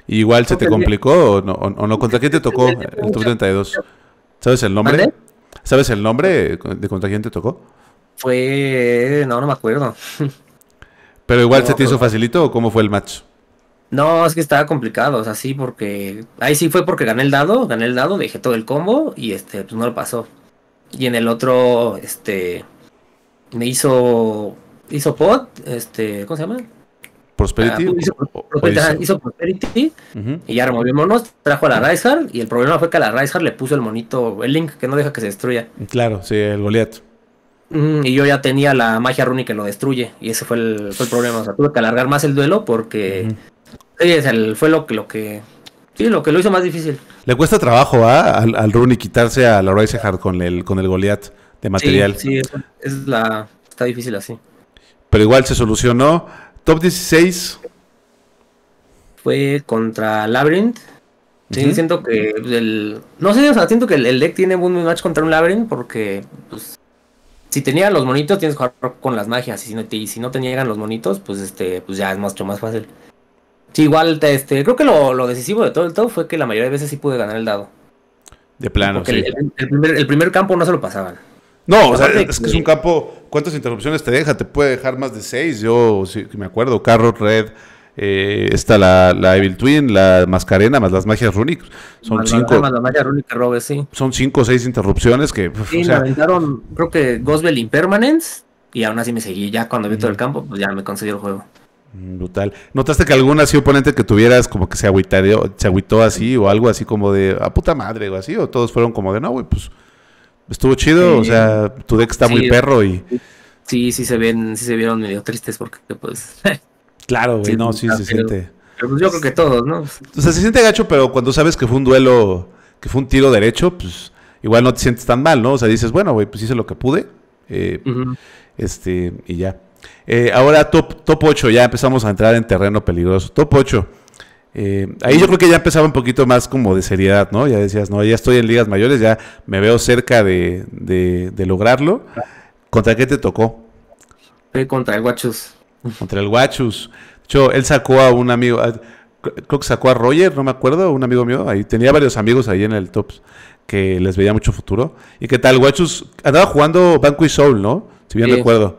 igual se te complicó o no, ¿Contra quién te tocó el top 32? ¿Sabes el nombre? ¿Sabes el nombre de contra quién te tocó? Fue... no, no me acuerdo. ¿Pero igual se te hizo facilito o cómo fue el match? No, es que estaba complicado, o sea, sí, porque ahí sí fue porque gané el dado, gané el dado, dejé todo el combo y este, pues no lo pasó. Y en el otro, este, me hizo, hizo pot, este, ¿cómo se llama? Prosperity. Ah, hizo, Prosperity y ya removió trajo a la Risehard y el problema fue que a la Risehard le puso el monito, el Link, que no deja que se destruya. Claro, sí, el Goliath. Mm, y yo ya tenía la magia runic que lo destruye y ese fue el, problema, o sea, tuve que alargar más el duelo porque... Sí, es el, fue lo, lo que lo que lo hizo más difícil. Le cuesta trabajo ¿ah? al, run quitarse a la rice Hard con el, con el Goliath de material. Sí, es, la, está difícil así. Pero igual se solucionó. Top 16. Fue contra Labyrinth. Sí, siento que el. No sé, siento que el, deck tiene un match contra un Labyrinth porque. Pues, si tenía los monitos, tienes que jugar con las magias. Y si no, tenían los monitos, pues este pues ya es mucho más fácil. Sí, igual, este, creo que lo, decisivo de todo el todo fue que la mayoría de veces sí pude ganar el dado. De plano, sí. El, primer, campo no se lo pasaban. No, o sea, es que es un campo. ¿Cuántas interrupciones te deja? Te puede dejar más de seis. Yo sí me acuerdo. Carrot Red, eh, está la, la, Evil Twin, la Mascarena, más las magias Runic Son cinco. Más sí. Son cinco o seis interrupciones que. me creo que Gospel Impermanence. Y aún así me seguí. Ya cuando vi todo el campo, pues ya me conseguí el juego. Brutal. ¿Notaste que algún así oponente que tuvieras como que se, agüitario, se agüitó así o algo así como de a puta madre o así? ¿O todos fueron como de no, güey, pues estuvo chido? o sea, tu deck está muy perro y. Sí, sí se ven, sí se vieron medio tristes porque pues. claro, güey, no, sí se siente. Pues, yo creo que todos, ¿no? O sea, se siente gacho, pero cuando sabes que fue un duelo, que fue un tiro derecho, pues igual no te sientes tan mal, ¿no? O sea, dices, bueno, güey, pues hice lo que pude. Eh, este, y ya. Eh, ahora top, top 8, ya empezamos a entrar en terreno peligroso. Top 8. Eh, ahí yo creo que ya empezaba un poquito más como de seriedad, ¿no? Ya decías, no, ya estoy en ligas mayores, ya me veo cerca de, lograrlo. ¿Contra qué te tocó? Eh, contra el Guachus. Contra el Guachus. Yo, él sacó a un amigo, creo que sacó a Roger, no me acuerdo, un amigo mío. Ahí tenía varios amigos ahí en el Tops que les veía mucho futuro. ¿Y qué tal? Guachus andaba jugando Banco y Soul, ¿no? Si bien recuerdo.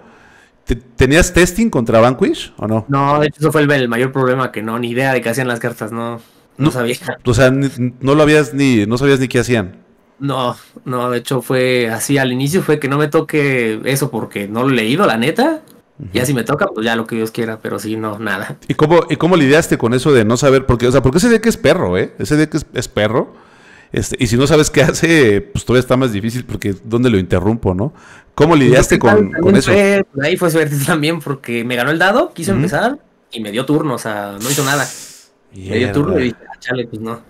¿Tenías testing contra Vanquish o no? No, de hecho, eso fue el, mayor problema, que no, ni idea de qué hacían las cartas, no, no, sabía. O sea, no lo habías ni, no sabías ni qué hacían. No, no, de hecho fue así al inicio, fue que no me toque eso porque no lo he leído, la neta. y así Ya si me toca, pues ya lo que Dios quiera, pero sí, no, nada. ¿Y cómo, y cómo lidiaste con eso de no saber? Porque, o sea, porque ese que es perro, ¿eh? Ese deck es, es perro. Este, y si no sabes qué hace, pues todavía está más difícil porque ¿dónde lo interrumpo, no? ¿Cómo pues lidiaste con, eso? ahí fue suerte también porque me ganó el dado, quiso empezar y me dio turno, o sea, no hizo nada. me dio turno y dije, ah, chale, pues no.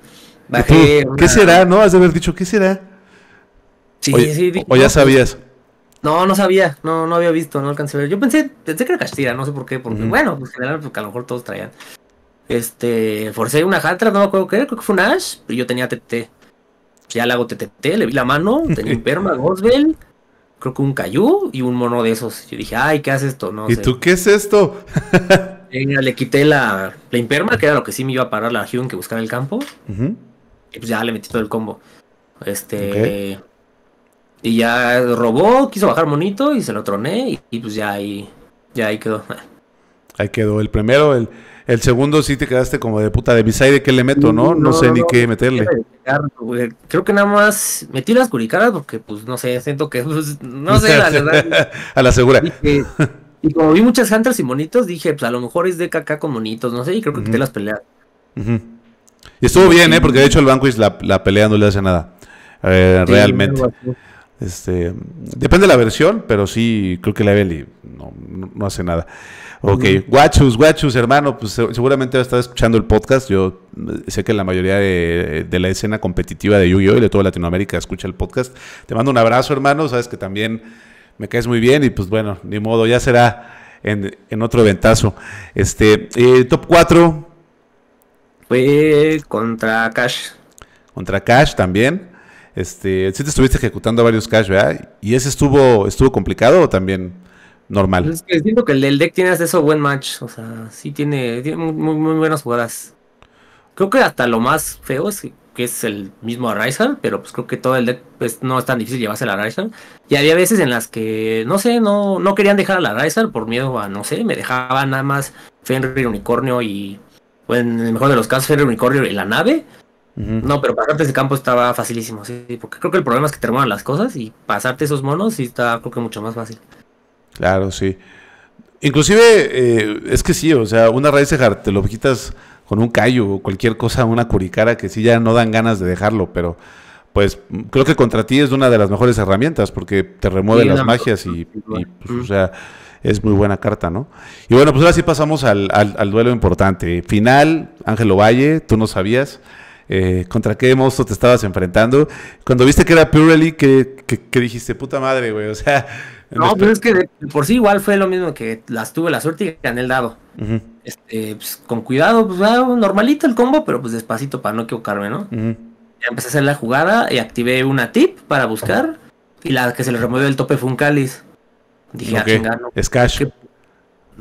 Bajé ¿Qué será? ¿No? Has de haber dicho, ¿qué será? Sí, o, sí, O ya pues sabías. No, no sabía, no, no había visto, no alcancé a ver. Yo pensé, pensé que era Castira, no sé por qué, porque bueno, pues general, porque a lo mejor todos traían. Este, forcé una Hatra, no me acuerdo qué, creo que fue un Ash, y yo tenía TT ya le hago TTT, le vi la mano, tenía imperma, Goswell, creo que un cayú y un mono de esos. Yo dije, ay, ¿qué hace esto? No ¿Y tú qué es esto? Eh, le quité la, la imperma, que era lo que sí me iba a parar la Hume que buscaba el campo. Y pues ya le metí todo el combo. Este. Y ya robó, quiso bajar monito y se lo troné. Y, y pues ya ahí. Ya ahí quedó. Ahí quedó el primero, el. El segundo sí te quedaste como de puta de ¿De que le meto, ¿no? No, sé ni qué meterle. Creo que nada más metí las curicaras porque, pues, no sé, siento que, pues, no sé, la verdad. a la segura. y como vi muchas hunters y monitos, dije, pues a lo mejor es de caca con monitos, no sé, y creo que las peleas. Y estuvo bien, ¿eh? Porque de hecho el Banquist la, la pelea no le hace nada. Eh, realmente. Este, depende de la versión, pero sí, creo que la Beli no, no, hace nada. Ok, guachus, guachus, hermano, pues seguramente va a escuchando el podcast. Yo eh, sé que la mayoría de, la escena competitiva de yu y de toda Latinoamérica escucha el podcast. Te mando un abrazo, hermano. Sabes que también me caes muy bien y pues bueno, ni modo, ya será en, otro ventazo. Este, eh, top 4. Fue contra Cash. Contra Cash también. Este, sí te estuviste ejecutando varios Cash, ¿verdad? ¿Y ese estuvo, estuvo complicado o también? normal. Pues es que siento que el deck tiene eso buen match. O sea, sí tiene, muy, muy, buenas jugadas. Creo que hasta lo más feo es que es el mismo Arraizal, pero pues creo que todo el deck pues, no es tan difícil llevarse al Arraizal. Y había veces en las que, no sé, no, no querían dejar la Arraizal por miedo a, no sé, me dejaban nada más Fenrir Unicornio y, bueno, en el mejor de los casos, Fenrir Unicornio y la nave. No, pero pasarte ese campo estaba facilísimo, sí, porque creo que el problema es que te las cosas y pasarte esos monos sí está, creo que mucho más fácil. Claro, sí. Inclusive, eh, es que sí, o sea, una raíz de te lo quitas con un callo o cualquier cosa, una curicara, que sí ya no dan ganas de dejarlo, pero pues creo que contra ti es una de las mejores herramientas porque te remueve las magias y, pues, o sea, es muy buena carta, ¿no? Y bueno, pues ahora sí pasamos al, duelo importante. Final, Ángelo Valle, tú no sabías eh, contra qué monstruo te estabas enfrentando. Cuando viste que era Purely, ¿qué que, que dijiste, puta madre, güey, o sea no, pero pues es que por sí igual fue lo mismo que las tuve la suerte y gané el dado. este, pues, con cuidado, pues ah, normalito el combo, pero pues despacito para no equivocarme, ¿no? Ya empecé a hacer la jugada y activé una tip para buscar. Y la que se le removió El tope fue un cáliz. Dije, Es ah, cash.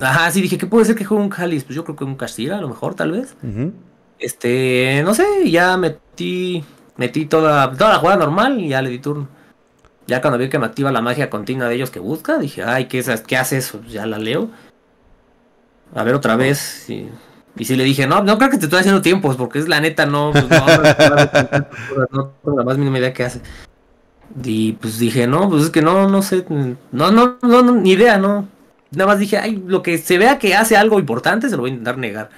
Ajá, sí, dije, ¿qué puede ser que juegue un cáliz? Pues yo creo que un castilla, a lo mejor, tal vez. Este, no sé, ya metí metí toda, toda la jugada normal y ya le di turno. Ya cuando vi que me activa la magia continua de ellos que busca, dije, ay, ¿qué, es, qué hace eso? Ya la leo. A ver otra vez. Y, y si le dije, no, no creo que te estoy haciendo tiempos, porque es la neta, no, pues, no, no, no la más mínima idea que hace. Y pues dije, no, pues es que no, no sé, no, no, no, no ni idea, no. Nada más dije, ay, lo que se vea que hace algo importante, se lo voy a intentar negar.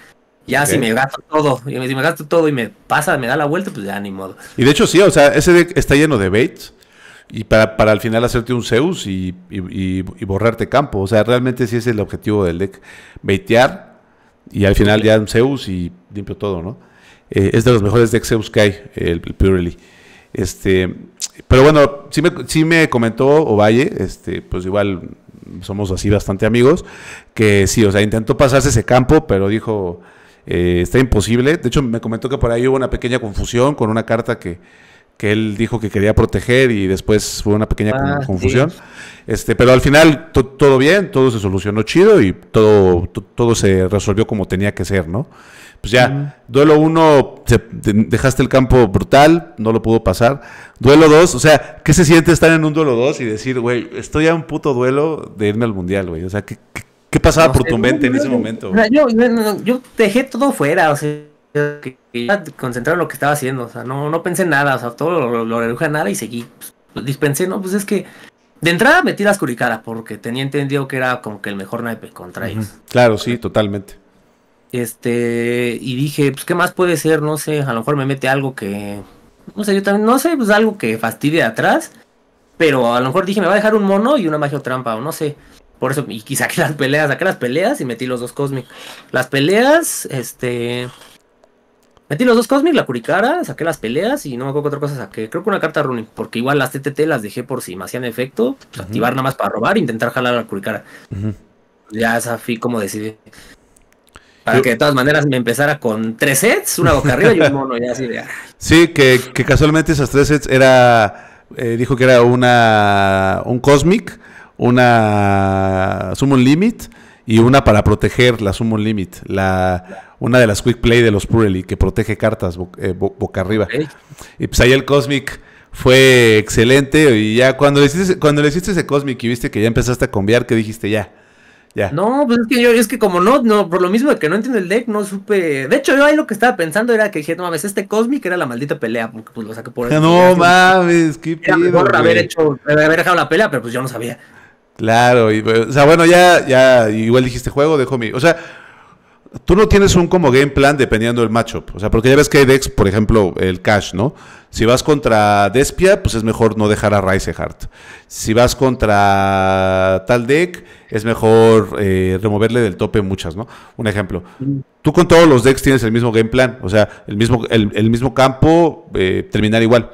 Ya si me gasto todo, si me gasto todo y me pasa, me da la vuelta, pues ya ni modo. Y de hecho sí, o sea, ese deck está lleno de baits y para, al final hacerte un Zeus y, y, y, borrarte campo. O sea, realmente sí es el objetivo del deck. Beitear y al final ya un Zeus y limpio todo, ¿no? Eh, es de los mejores decks Zeus que hay, el, Purely. Este, pero bueno, sí me, me comentó Ovalle, este, pues igual somos así bastante amigos, que sí, o sea, intentó pasarse ese campo, pero dijo, eh, está imposible. De hecho, me comentó que por ahí hubo una pequeña confusión con una carta que, que él dijo que quería proteger y después fue una pequeña ah, confusión. Este, pero al final todo bien, todo se solucionó chido y todo, todo se resolvió como tenía que ser, ¿no? Pues ya, duelo uno, dejaste el campo brutal, no lo pudo pasar. Duelo dos, o sea, ¿qué se siente estar en un duelo dos y decir, güey, estoy a un puto duelo de irme al mundial, güey? O sea, ¿qué, qué, pasaba por tu mente en ese momento? yo, yo, dejé todo fuera, o sea, que, en lo que estaba haciendo, o sea, no, no pensé nada, o sea, todo lo, reduje a nada y seguí. Pues, dispensé, no, pues es que de entrada metí las curicadas porque tenía entendido que era como que el mejor naipe contra ellos. Claro, sí, totalmente. Este, y dije, pues, ¿qué más puede ser? No sé, a lo mejor me mete algo que. No sé, yo también, no sé, pues algo que fastidie atrás. Pero a lo mejor dije, me va a dejar un mono y una magia trampa, o no sé. Por eso, y, quizá saqué las peleas, saqué las peleas y metí los dos cósmicos Las peleas, este. Metí los dos Cosmic, la Curicara, saqué las peleas y no me acuerdo qué otra cosa saqué. Creo que una carta running, porque igual las TTT las dejé por si me hacían efecto. Pues, activar nada más para robar e intentar jalar a la Curicara. Ya esa fui como decidí. Para que de todas maneras me empezara con tres sets, una boca arriba y un mono ya así de... Ah. Sí, que, casualmente esas tres sets era... Eh, dijo que era una un Cosmic, una Summon Limit y una para proteger la Summon Limit. La una de las quick play de los Purely que protege cartas eh, boca arriba. Y pues ahí el Cosmic fue excelente. Y ya cuando le, hiciste, cuando le hiciste ese Cosmic y viste que ya empezaste a conviar, ¿qué dijiste ya. Ya. No, pues es que yo, es que como no, no, por lo mismo de que no entiendo el deck, no supe. De hecho, yo ahí lo que estaba pensando era que dije, no mames, este Cosmic era la maldita pelea, porque pues lo saqué por No mames, qué pedo. mejor haber hecho, haber dejado la pelea, pero pues yo no sabía. Claro, y, o sea, bueno, ya, ya, igual dijiste juego, dejó mi. O sea, Tú no tienes un como game plan dependiendo del matchup. O sea, porque ya ves que hay decks, por ejemplo, el Cash, ¿no? Si vas contra Despia, pues es mejor no dejar a Heart. Si vas contra tal deck, es mejor eh, removerle del tope muchas, ¿no? Un ejemplo. Mm. Tú con todos los decks tienes el mismo game plan. O sea, el mismo, el, mismo campo, eh, terminar igual.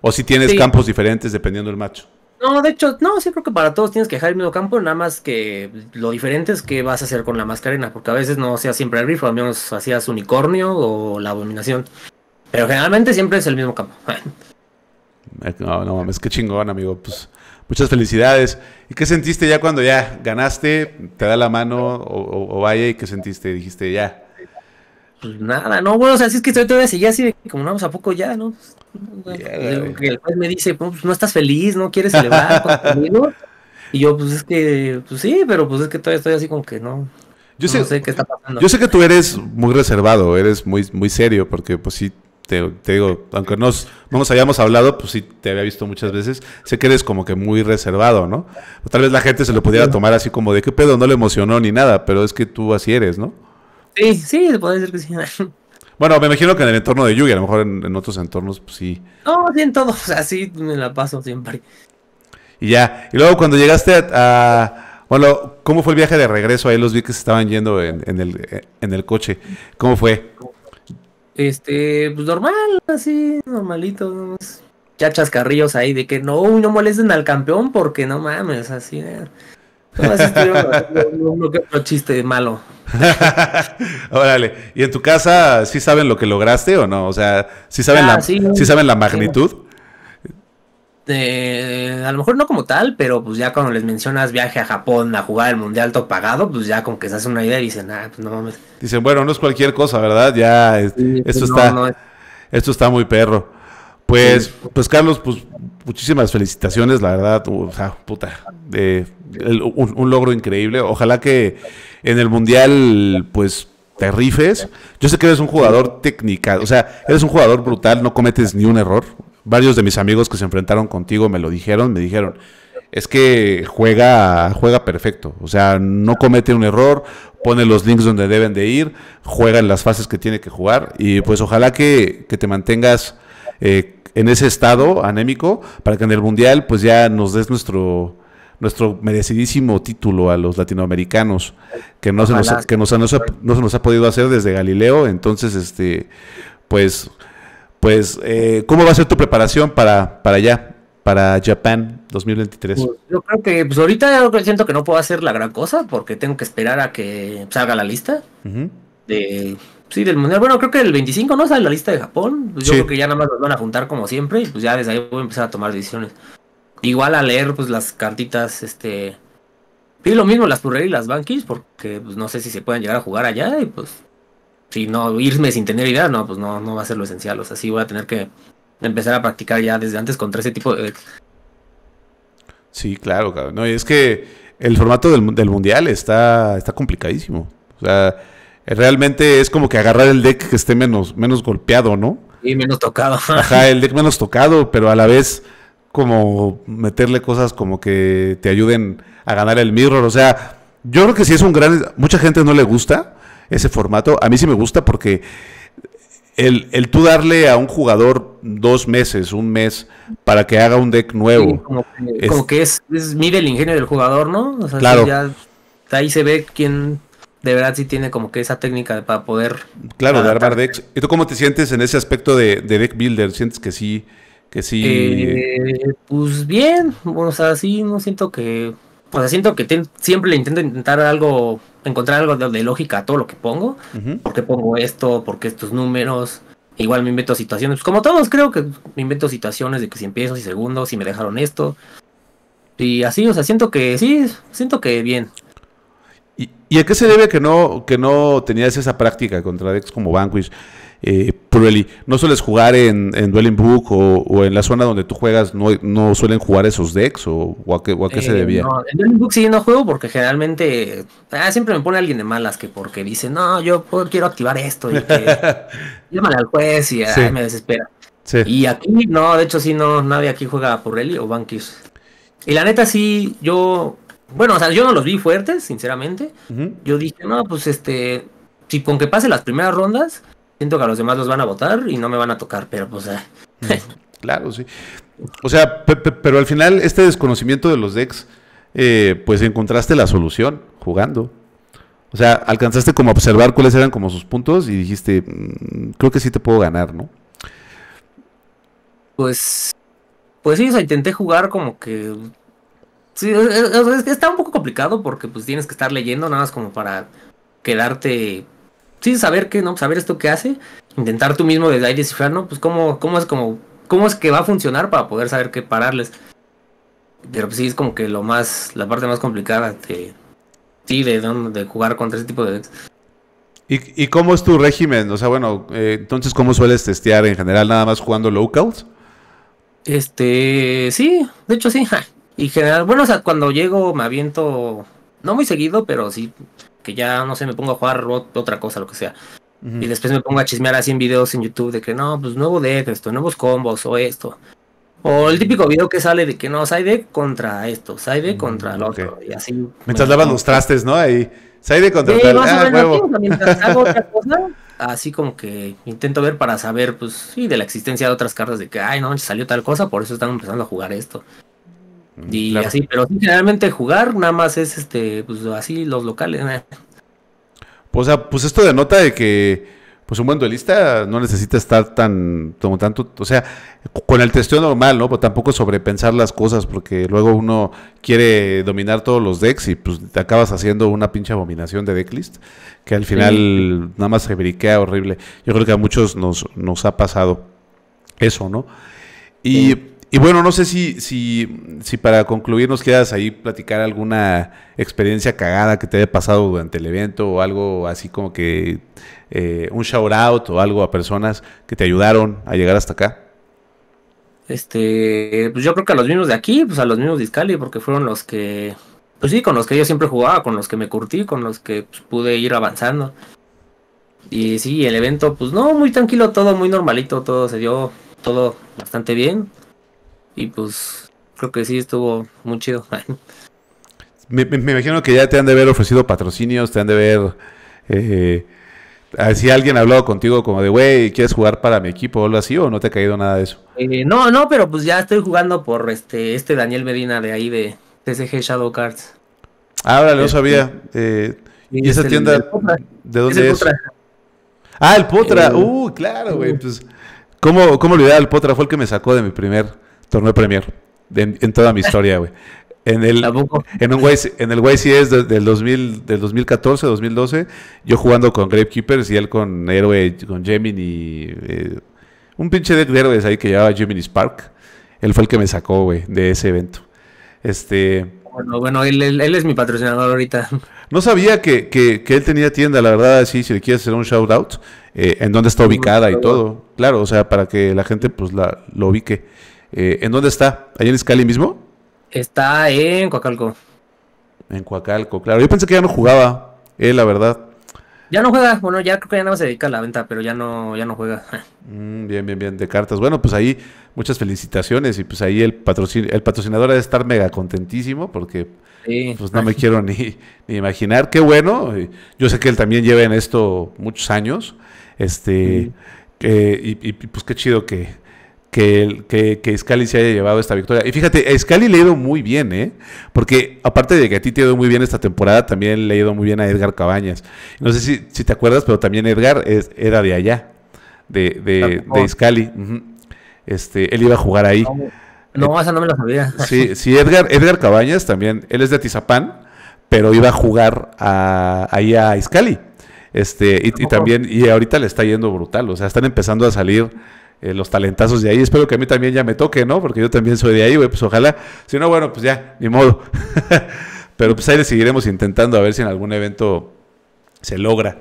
O si tienes campos diferentes dependiendo del matchup. No, de hecho, no, sí creo que para todos tienes que dejar el mismo campo, nada más que lo diferente es que vas a hacer con la mascarina, porque a veces no sea siempre el grifo, al menos hacías unicornio o la abominación. Pero generalmente siempre es el mismo campo. no, no mames, qué chingón, amigo. Pues muchas felicidades. ¿Y qué sentiste ya cuando ya ganaste? ¿Te da la mano o vaya? ¿Y qué sentiste? Dijiste ya, pues nada, no, bueno, o sea, si es que estoy todavía seguía así como, no, pues a poco ya, ¿no? Pues, pues, el juez me dice, pues, pues no estás feliz, no quieres celebrar conmigo. Y yo, pues es que, pues sí, pero pues es que todavía estoy así como que no. Yo sé, Yo sé que tú eres muy reservado, eres muy, muy serio, porque pues sí, te, te, digo, aunque nos, no nos hayamos hablado, pues sí te había visto muchas veces, sé que eres como que muy reservado, ¿no? tal vez la gente se lo pudiera tomar así como de qué pedo, no le emocionó ni nada, pero es que tú así eres, ¿no? Sí, sí, puede ser que sí. Bueno, me imagino que en el entorno de Yugi, a lo mejor en, otros entornos, pues sí. No, sí, en todos, así sea, me la paso siempre. Y ya, y luego cuando llegaste a, bueno, ¿cómo fue el viaje de regreso? Ahí los vi que se estaban yendo en, el, en el coche. ¿Cómo fue? Este, pues normal, así, normalito. Chachas carrillos ahí de que no, no molesten al campeón porque no mames, así. Eh. No, así chiste malo. Órale, ¿y en tu casa sí saben lo que lograste o no? O sea, ¿sí saben, ah, la, sí, saben la magnitud? a lo mejor no como tal, pero pues ya cuando les mencionas viaje a Japón a jugar el mundial todo pagado, pues ya como que se hace una idea y dicen, ah, pues no mames. Dicen, bueno, no es cualquier cosa, ¿verdad? Ya, esto, pues está, no esto está muy perro. Pues, pues Carlos, pues muchísimas felicitaciones, la verdad, o puta, un, logro increíble. Ojalá que en el Mundial, pues, te rifes. Yo sé que eres un jugador técnico. o sea, eres un jugador brutal, no cometes ni un error. Varios de mis amigos que se enfrentaron contigo me lo dijeron, me dijeron, es que juega, juega perfecto, o sea, no comete un error, pone los links donde deben de ir, juega en las fases que tiene que jugar y pues ojalá que, que te mantengas... Eh, en ese estado anémico para que en el Mundial pues ya nos des nuestro nuestro merecidísimo título a los latinoamericanos que no se nos, que no, nos ha podido hacer desde Galileo entonces este pues pues eh, cómo va a ser tu preparación para para allá para Japón 2023 pues, yo creo que pues ahorita siento que no puedo hacer la gran cosa porque tengo que esperar a que salga la lista de Sí, del mundial. Bueno, creo que el 25 no sale la lista de Japón. Pues yo creo que ya nada más los van a juntar como siempre. Y pues ya desde ahí voy a empezar a tomar decisiones. Igual a leer pues las cartitas, este. Y lo mismo las purrer y las Bankis, porque pues, no sé si se pueden llegar a jugar allá. Y pues. Si no, irme sin tener idea, no, pues no, no va a ser lo esencial. O sea, sí voy a tener que empezar a practicar ya desde antes contra ese tipo de. Sí, claro, cabrón. y es que el formato del, del mundial está, está complicadísimo. O sea Realmente es como que agarrar el deck que esté menos, menos golpeado, ¿no? Y menos tocado. Ajá, el deck menos tocado, pero a la vez como meterle cosas como que te ayuden a ganar el mirror. O sea, yo creo que sí es un gran... Mucha gente no le gusta ese formato. A mí sí me gusta porque el, tú darle a un jugador dos meses, un mes, para que haga un deck nuevo. como, que, es, el ingenio del jugador, ¿no? O sea, claro. ya, ahí se ve quién de verdad sí tiene como que esa técnica para poder... Claro, de armar decks. ¿Y tú cómo te sientes en ese aspecto de, deck builder? ¿Sientes que sí? Que sí... Eh, pues bien, o sea, sí, no siento que... pues siento que siempre le intento intentar algo, encontrar algo de, lógica a todo lo que pongo. ¿Por qué pongo esto? ¿Por qué estos números? Igual me invento situaciones. Pues como todos creo que me invento situaciones de que si empiezo, si segundo, si me dejaron esto. Y así, o sea, siento que sí, siento que bien. ¿Y, a qué se debe que no, que no tenías esa práctica contra decks como Vanquish? Eh, ¿no sueles jugar en, en Dueling Book o, en la zona donde tú juegas no, suelen jugar esos decks o, a qué, se eh, debía? en Dueling Book sí no juego porque generalmente ah, siempre me pone alguien de malas que porque dice, no, yo quiero activar esto y que llámale al juez y ah, me desespera. Y aquí no, de hecho sí, no, nadie aquí juega a o Vanquish. Y la neta sí, yo bueno, o sea, yo no los vi fuertes, sinceramente. Yo dije, no, pues este, si con que pase las primeras rondas, siento que a los demás los van a votar y no me van a tocar, pero pues... Ah. Claro, sí. O sea, pero al final este desconocimiento de los decks, eh, pues encontraste la solución jugando. O sea, alcanzaste como a observar cuáles eran como sus puntos y dijiste, mm, creo que sí te puedo ganar, ¿no? Pues, pues sí, o sea, intenté jugar como que Sí, está un poco complicado porque pues tienes que estar leyendo nada más como para quedarte, sin saber qué ¿no? Saber esto que hace, intentar tú mismo desde ahí descifrar, ¿no? Pues cómo, cómo es como, cómo es que va a funcionar para poder saber qué pararles. Pero pues sí, es como que lo más, la parte más complicada de, sí, de, de jugar contra ese tipo de ¿Y, cómo es tu régimen? O sea, bueno, eh, entonces, ¿cómo sueles testear en general? ¿Nada más jugando locals? Este, sí, de hecho sí. Y general, bueno, o sea, cuando llego me aviento, no muy seguido, pero sí, que ya, no sé, me pongo a jugar otra cosa, lo que sea. Y después me pongo a chismear así en videos en YouTube de que no, pues nuevo deck, esto, nuevos combos o esto. O el típico video que sale de que no, de contra esto, Side mm, contra el otro. Y así. Mientras lavan los trastes, ¿no? Ahí. de contra tal. Ah, Mientras otra cosa, así como que intento ver para saber, pues, sí, de la existencia de otras cartas, de que, ay, no, salió tal cosa, por eso están empezando a jugar esto. Y así, pero generalmente jugar nada más es este, pues así los locales. Pues, o sea, pues esto denota de que pues un buen duelista no necesita estar tan, como tanto, o sea, con el testeo normal, ¿no? Pero tampoco sobrepensar las cosas, porque luego uno quiere dominar todos los decks y pues te acabas haciendo una pinche abominación de decklist, que al final nada más se briquea horrible. Yo creo que a muchos nos, nos ha pasado eso, ¿no? Y y bueno, no sé si, si, si para concluir nos quieras ahí platicar alguna experiencia cagada que te haya pasado durante el evento o algo así como que eh, un shout out o algo a personas que te ayudaron a llegar hasta acá. Este, pues yo creo que a los mismos de aquí, pues a los mismos de Iscali, porque fueron los que, pues sí, con los que yo siempre jugaba, con los que me curtí, con los que pues, pude ir avanzando. Y sí, el evento, pues no, muy tranquilo todo, muy normalito, todo se dio, todo bastante bien y pues creo que sí estuvo muy chido. me, imagino que ya te han de haber ofrecido patrocinios, te han de haber... Eh, ah, si alguien ha hablado contigo como de, güey, ¿quieres jugar para mi equipo o algo así? ¿O no te ha caído nada de eso? Eh, no, no, pero pues ya estoy jugando por este, este Daniel Medina de ahí de TCG Shadow Cards. Ah, ahora lo este, sabía. Eh, ¿Y esa tienda? ¿De dónde es? Ah, el Potra. uh, claro, güey. Pues, ¿cómo, ¿Cómo olvidar al Potra? Fue el que me sacó de mi primer torneo Premier en, toda mi historia, güey. En el, en, un en el YCS del, 2000, del 2014, 2012, yo jugando con Keepers y él con Héroe, con Gemini. Eh, un pinche de héroes ahí que llevaba Gemini Spark. Él fue el que me sacó, güey, de ese evento. Este. Bueno, bueno él, es mi patrocinador ahorita. No sabía que, él tenía tienda, la verdad, sí, si le quieres hacer un shout out, eh, en dónde está ubicada y todo. Claro, o sea, para que la gente pues la, lo ubique. Eh, ¿En dónde está? ¿Allá en Iscali mismo? Está en Coacalco. En Coacalco, claro. Yo pensé que ya no jugaba, eh, la verdad. Ya no juega, bueno, ya creo que ya nada más se dedica a la venta, pero ya no, ya no juega. Mm, bien, bien, bien, de cartas. Bueno, pues ahí muchas felicitaciones y pues ahí el, patrocinador ha de estar mega contentísimo porque pues no me quiero ni, imaginar. Qué bueno, eh, yo sé que él también lleva en esto muchos años, este, y, pues qué chido que, que, que, que se haya llevado esta victoria. Y fíjate, a le ha ido muy bien, ¿eh? Porque aparte de que a ti te ha ido muy bien esta temporada, también le ha ido muy bien a Edgar Cabañas. No sé si, te acuerdas, pero también Edgar es, era de allá, de, de, de este, él iba a jugar ahí. No, no, eh, esa no me lo sabía. Sí, Edgar, Cabañas también, él es de Atizapán, pero iba a jugar ahí a Scali. Este, y, también, y ahorita le está yendo brutal, o sea, están empezando a salir eh, los talentazos de ahí. Espero que a mí también ya me toque, ¿no? Porque yo también soy de ahí, güey. Pues ojalá. Si no, bueno, pues ya, ni modo. Pero pues ahí le seguiremos intentando a ver si en algún evento se logra.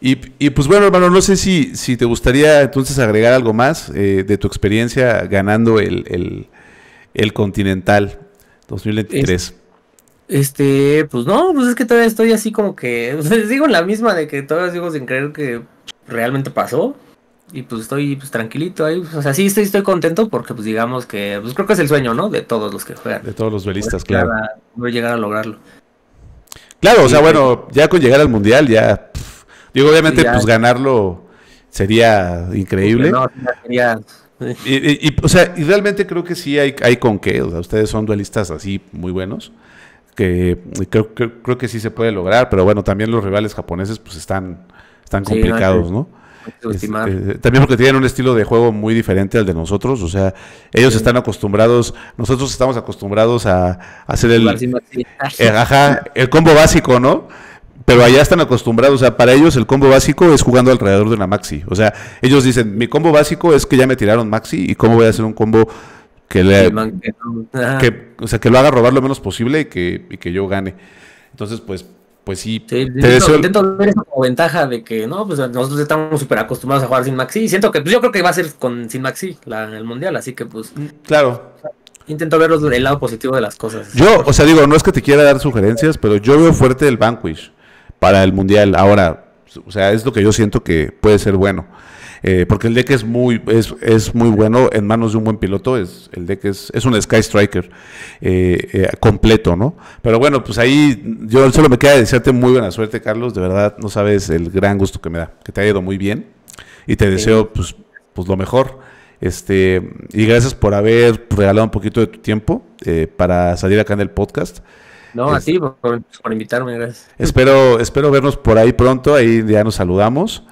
y, pues bueno, hermano, no sé si, si te gustaría entonces agregar algo más eh, de tu experiencia ganando el, el, el Continental 2023. este, pues no, pues es que todavía estoy así como que, digo la misma de que todavía sigo sin creer que realmente pasó y pues estoy pues, tranquilito ahí. Pues, o sea, sí estoy, contento porque, pues digamos que, pues, creo que es el sueño, ¿no? De todos los que juegan. De todos los duelistas, claro. voy a, llegar a lograrlo. Claro, o sea, bueno, ya con llegar al mundial, ya. digo, obviamente, pues ganarlo sería increíble. Y, o sea, y realmente creo que sí hay, hay con qué. O sea, ustedes son duelistas así muy buenos. Que creo, creo, creo que sí se puede lograr, pero bueno, también los rivales japoneses, pues están, están complicados, ¿no? Eh, también porque tienen un estilo de juego muy diferente al de nosotros. O sea, ellos están acostumbrados, nosotros estamos acostumbrados a, hacer el, eh, el, combo básico, ¿no? pero allá están acostumbrados, o sea, para ellos el combo básico es jugando alrededor de una maxi. O sea, ellos dicen, mi combo básico es que ya me tiraron maxi y cómo voy a hacer un combo que o sea, que lo haga robar lo menos posible que, y que yo gane. Entonces, pues pues sí. intento, ver esa ventaja de que, no, pues nosotros estamos súper acostumbrados a jugar sin Maxi. y Siento que, pues yo creo que va a ser con sin Maxi la, el mundial, así que, pues. Mm, claro. Intento ver el lado positivo de las cosas. Yo, o sea, digo, no es que te quiera dar sugerencias, pero yo veo fuerte el Vanquish para el mundial. Ahora, o sea, es lo que yo siento que puede ser bueno. Eh, porque el deck es muy, es, muy bueno en manos de un buen piloto, es, el deck es, es un Sky Striker eh, eh, completo, ¿no? Pero bueno, pues ahí yo solo me queda desearte muy buena suerte, Carlos, de verdad, no sabes el gran gusto que me da, que te ha ido muy bien y te deseo pues, pues lo mejor. Este, y gracias por haber regalado un poquito de tu tiempo para salir acá en el podcast. No, así por, invitarme, gracias. Espero, espero vernos por ahí pronto, ahí ya nos saludamos.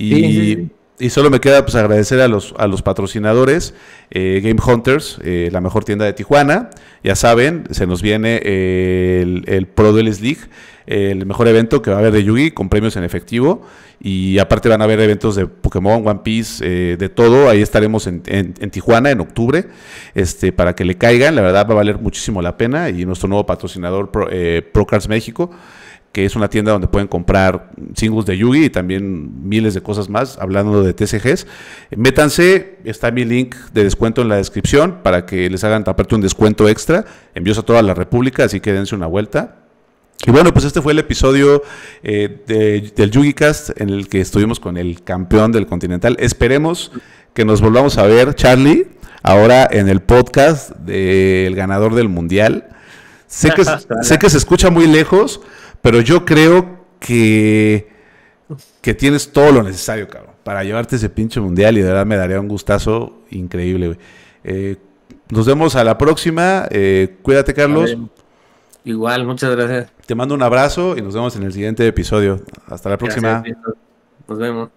Y, y solo me queda pues agradecer a los, a los patrocinadores, eh, Game Hunters, eh, la mejor tienda de Tijuana. Ya saben, se nos viene eh, el, Pro Duelist League, el mejor evento que va a haber de Yugi con premios en efectivo. Y aparte van a haber eventos de Pokémon, One Piece, de todo. Ahí estaremos en, en, Tijuana en octubre este, para que le caigan. La verdad va a valer muchísimo la pena. Y nuestro nuevo patrocinador, Pro, México que es una tienda donde pueden comprar singles de Yugi y también miles de cosas más, hablando de TCGs. Métanse, está mi link de descuento en la descripción para que les hagan aparte un descuento extra. Envíos a toda la República, así que dense una vuelta. Y bueno, pues este fue el episodio eh, del YugiCast en el que estuvimos con el campeón del Continental. Esperemos que nos volvamos a ver, Charlie, ahora en el podcast del ganador del Mundial. Sé que, sé que se escucha muy lejos, pero yo creo que, que tienes todo lo necesario, cabrón, para llevarte ese pinche mundial y de verdad me daría un gustazo increíble, eh, nos vemos a la próxima. Eh, cuídate, Carlos. Igual, muchas gracias. Te mando un abrazo y nos vemos en el siguiente episodio. Hasta la próxima. nos vemos.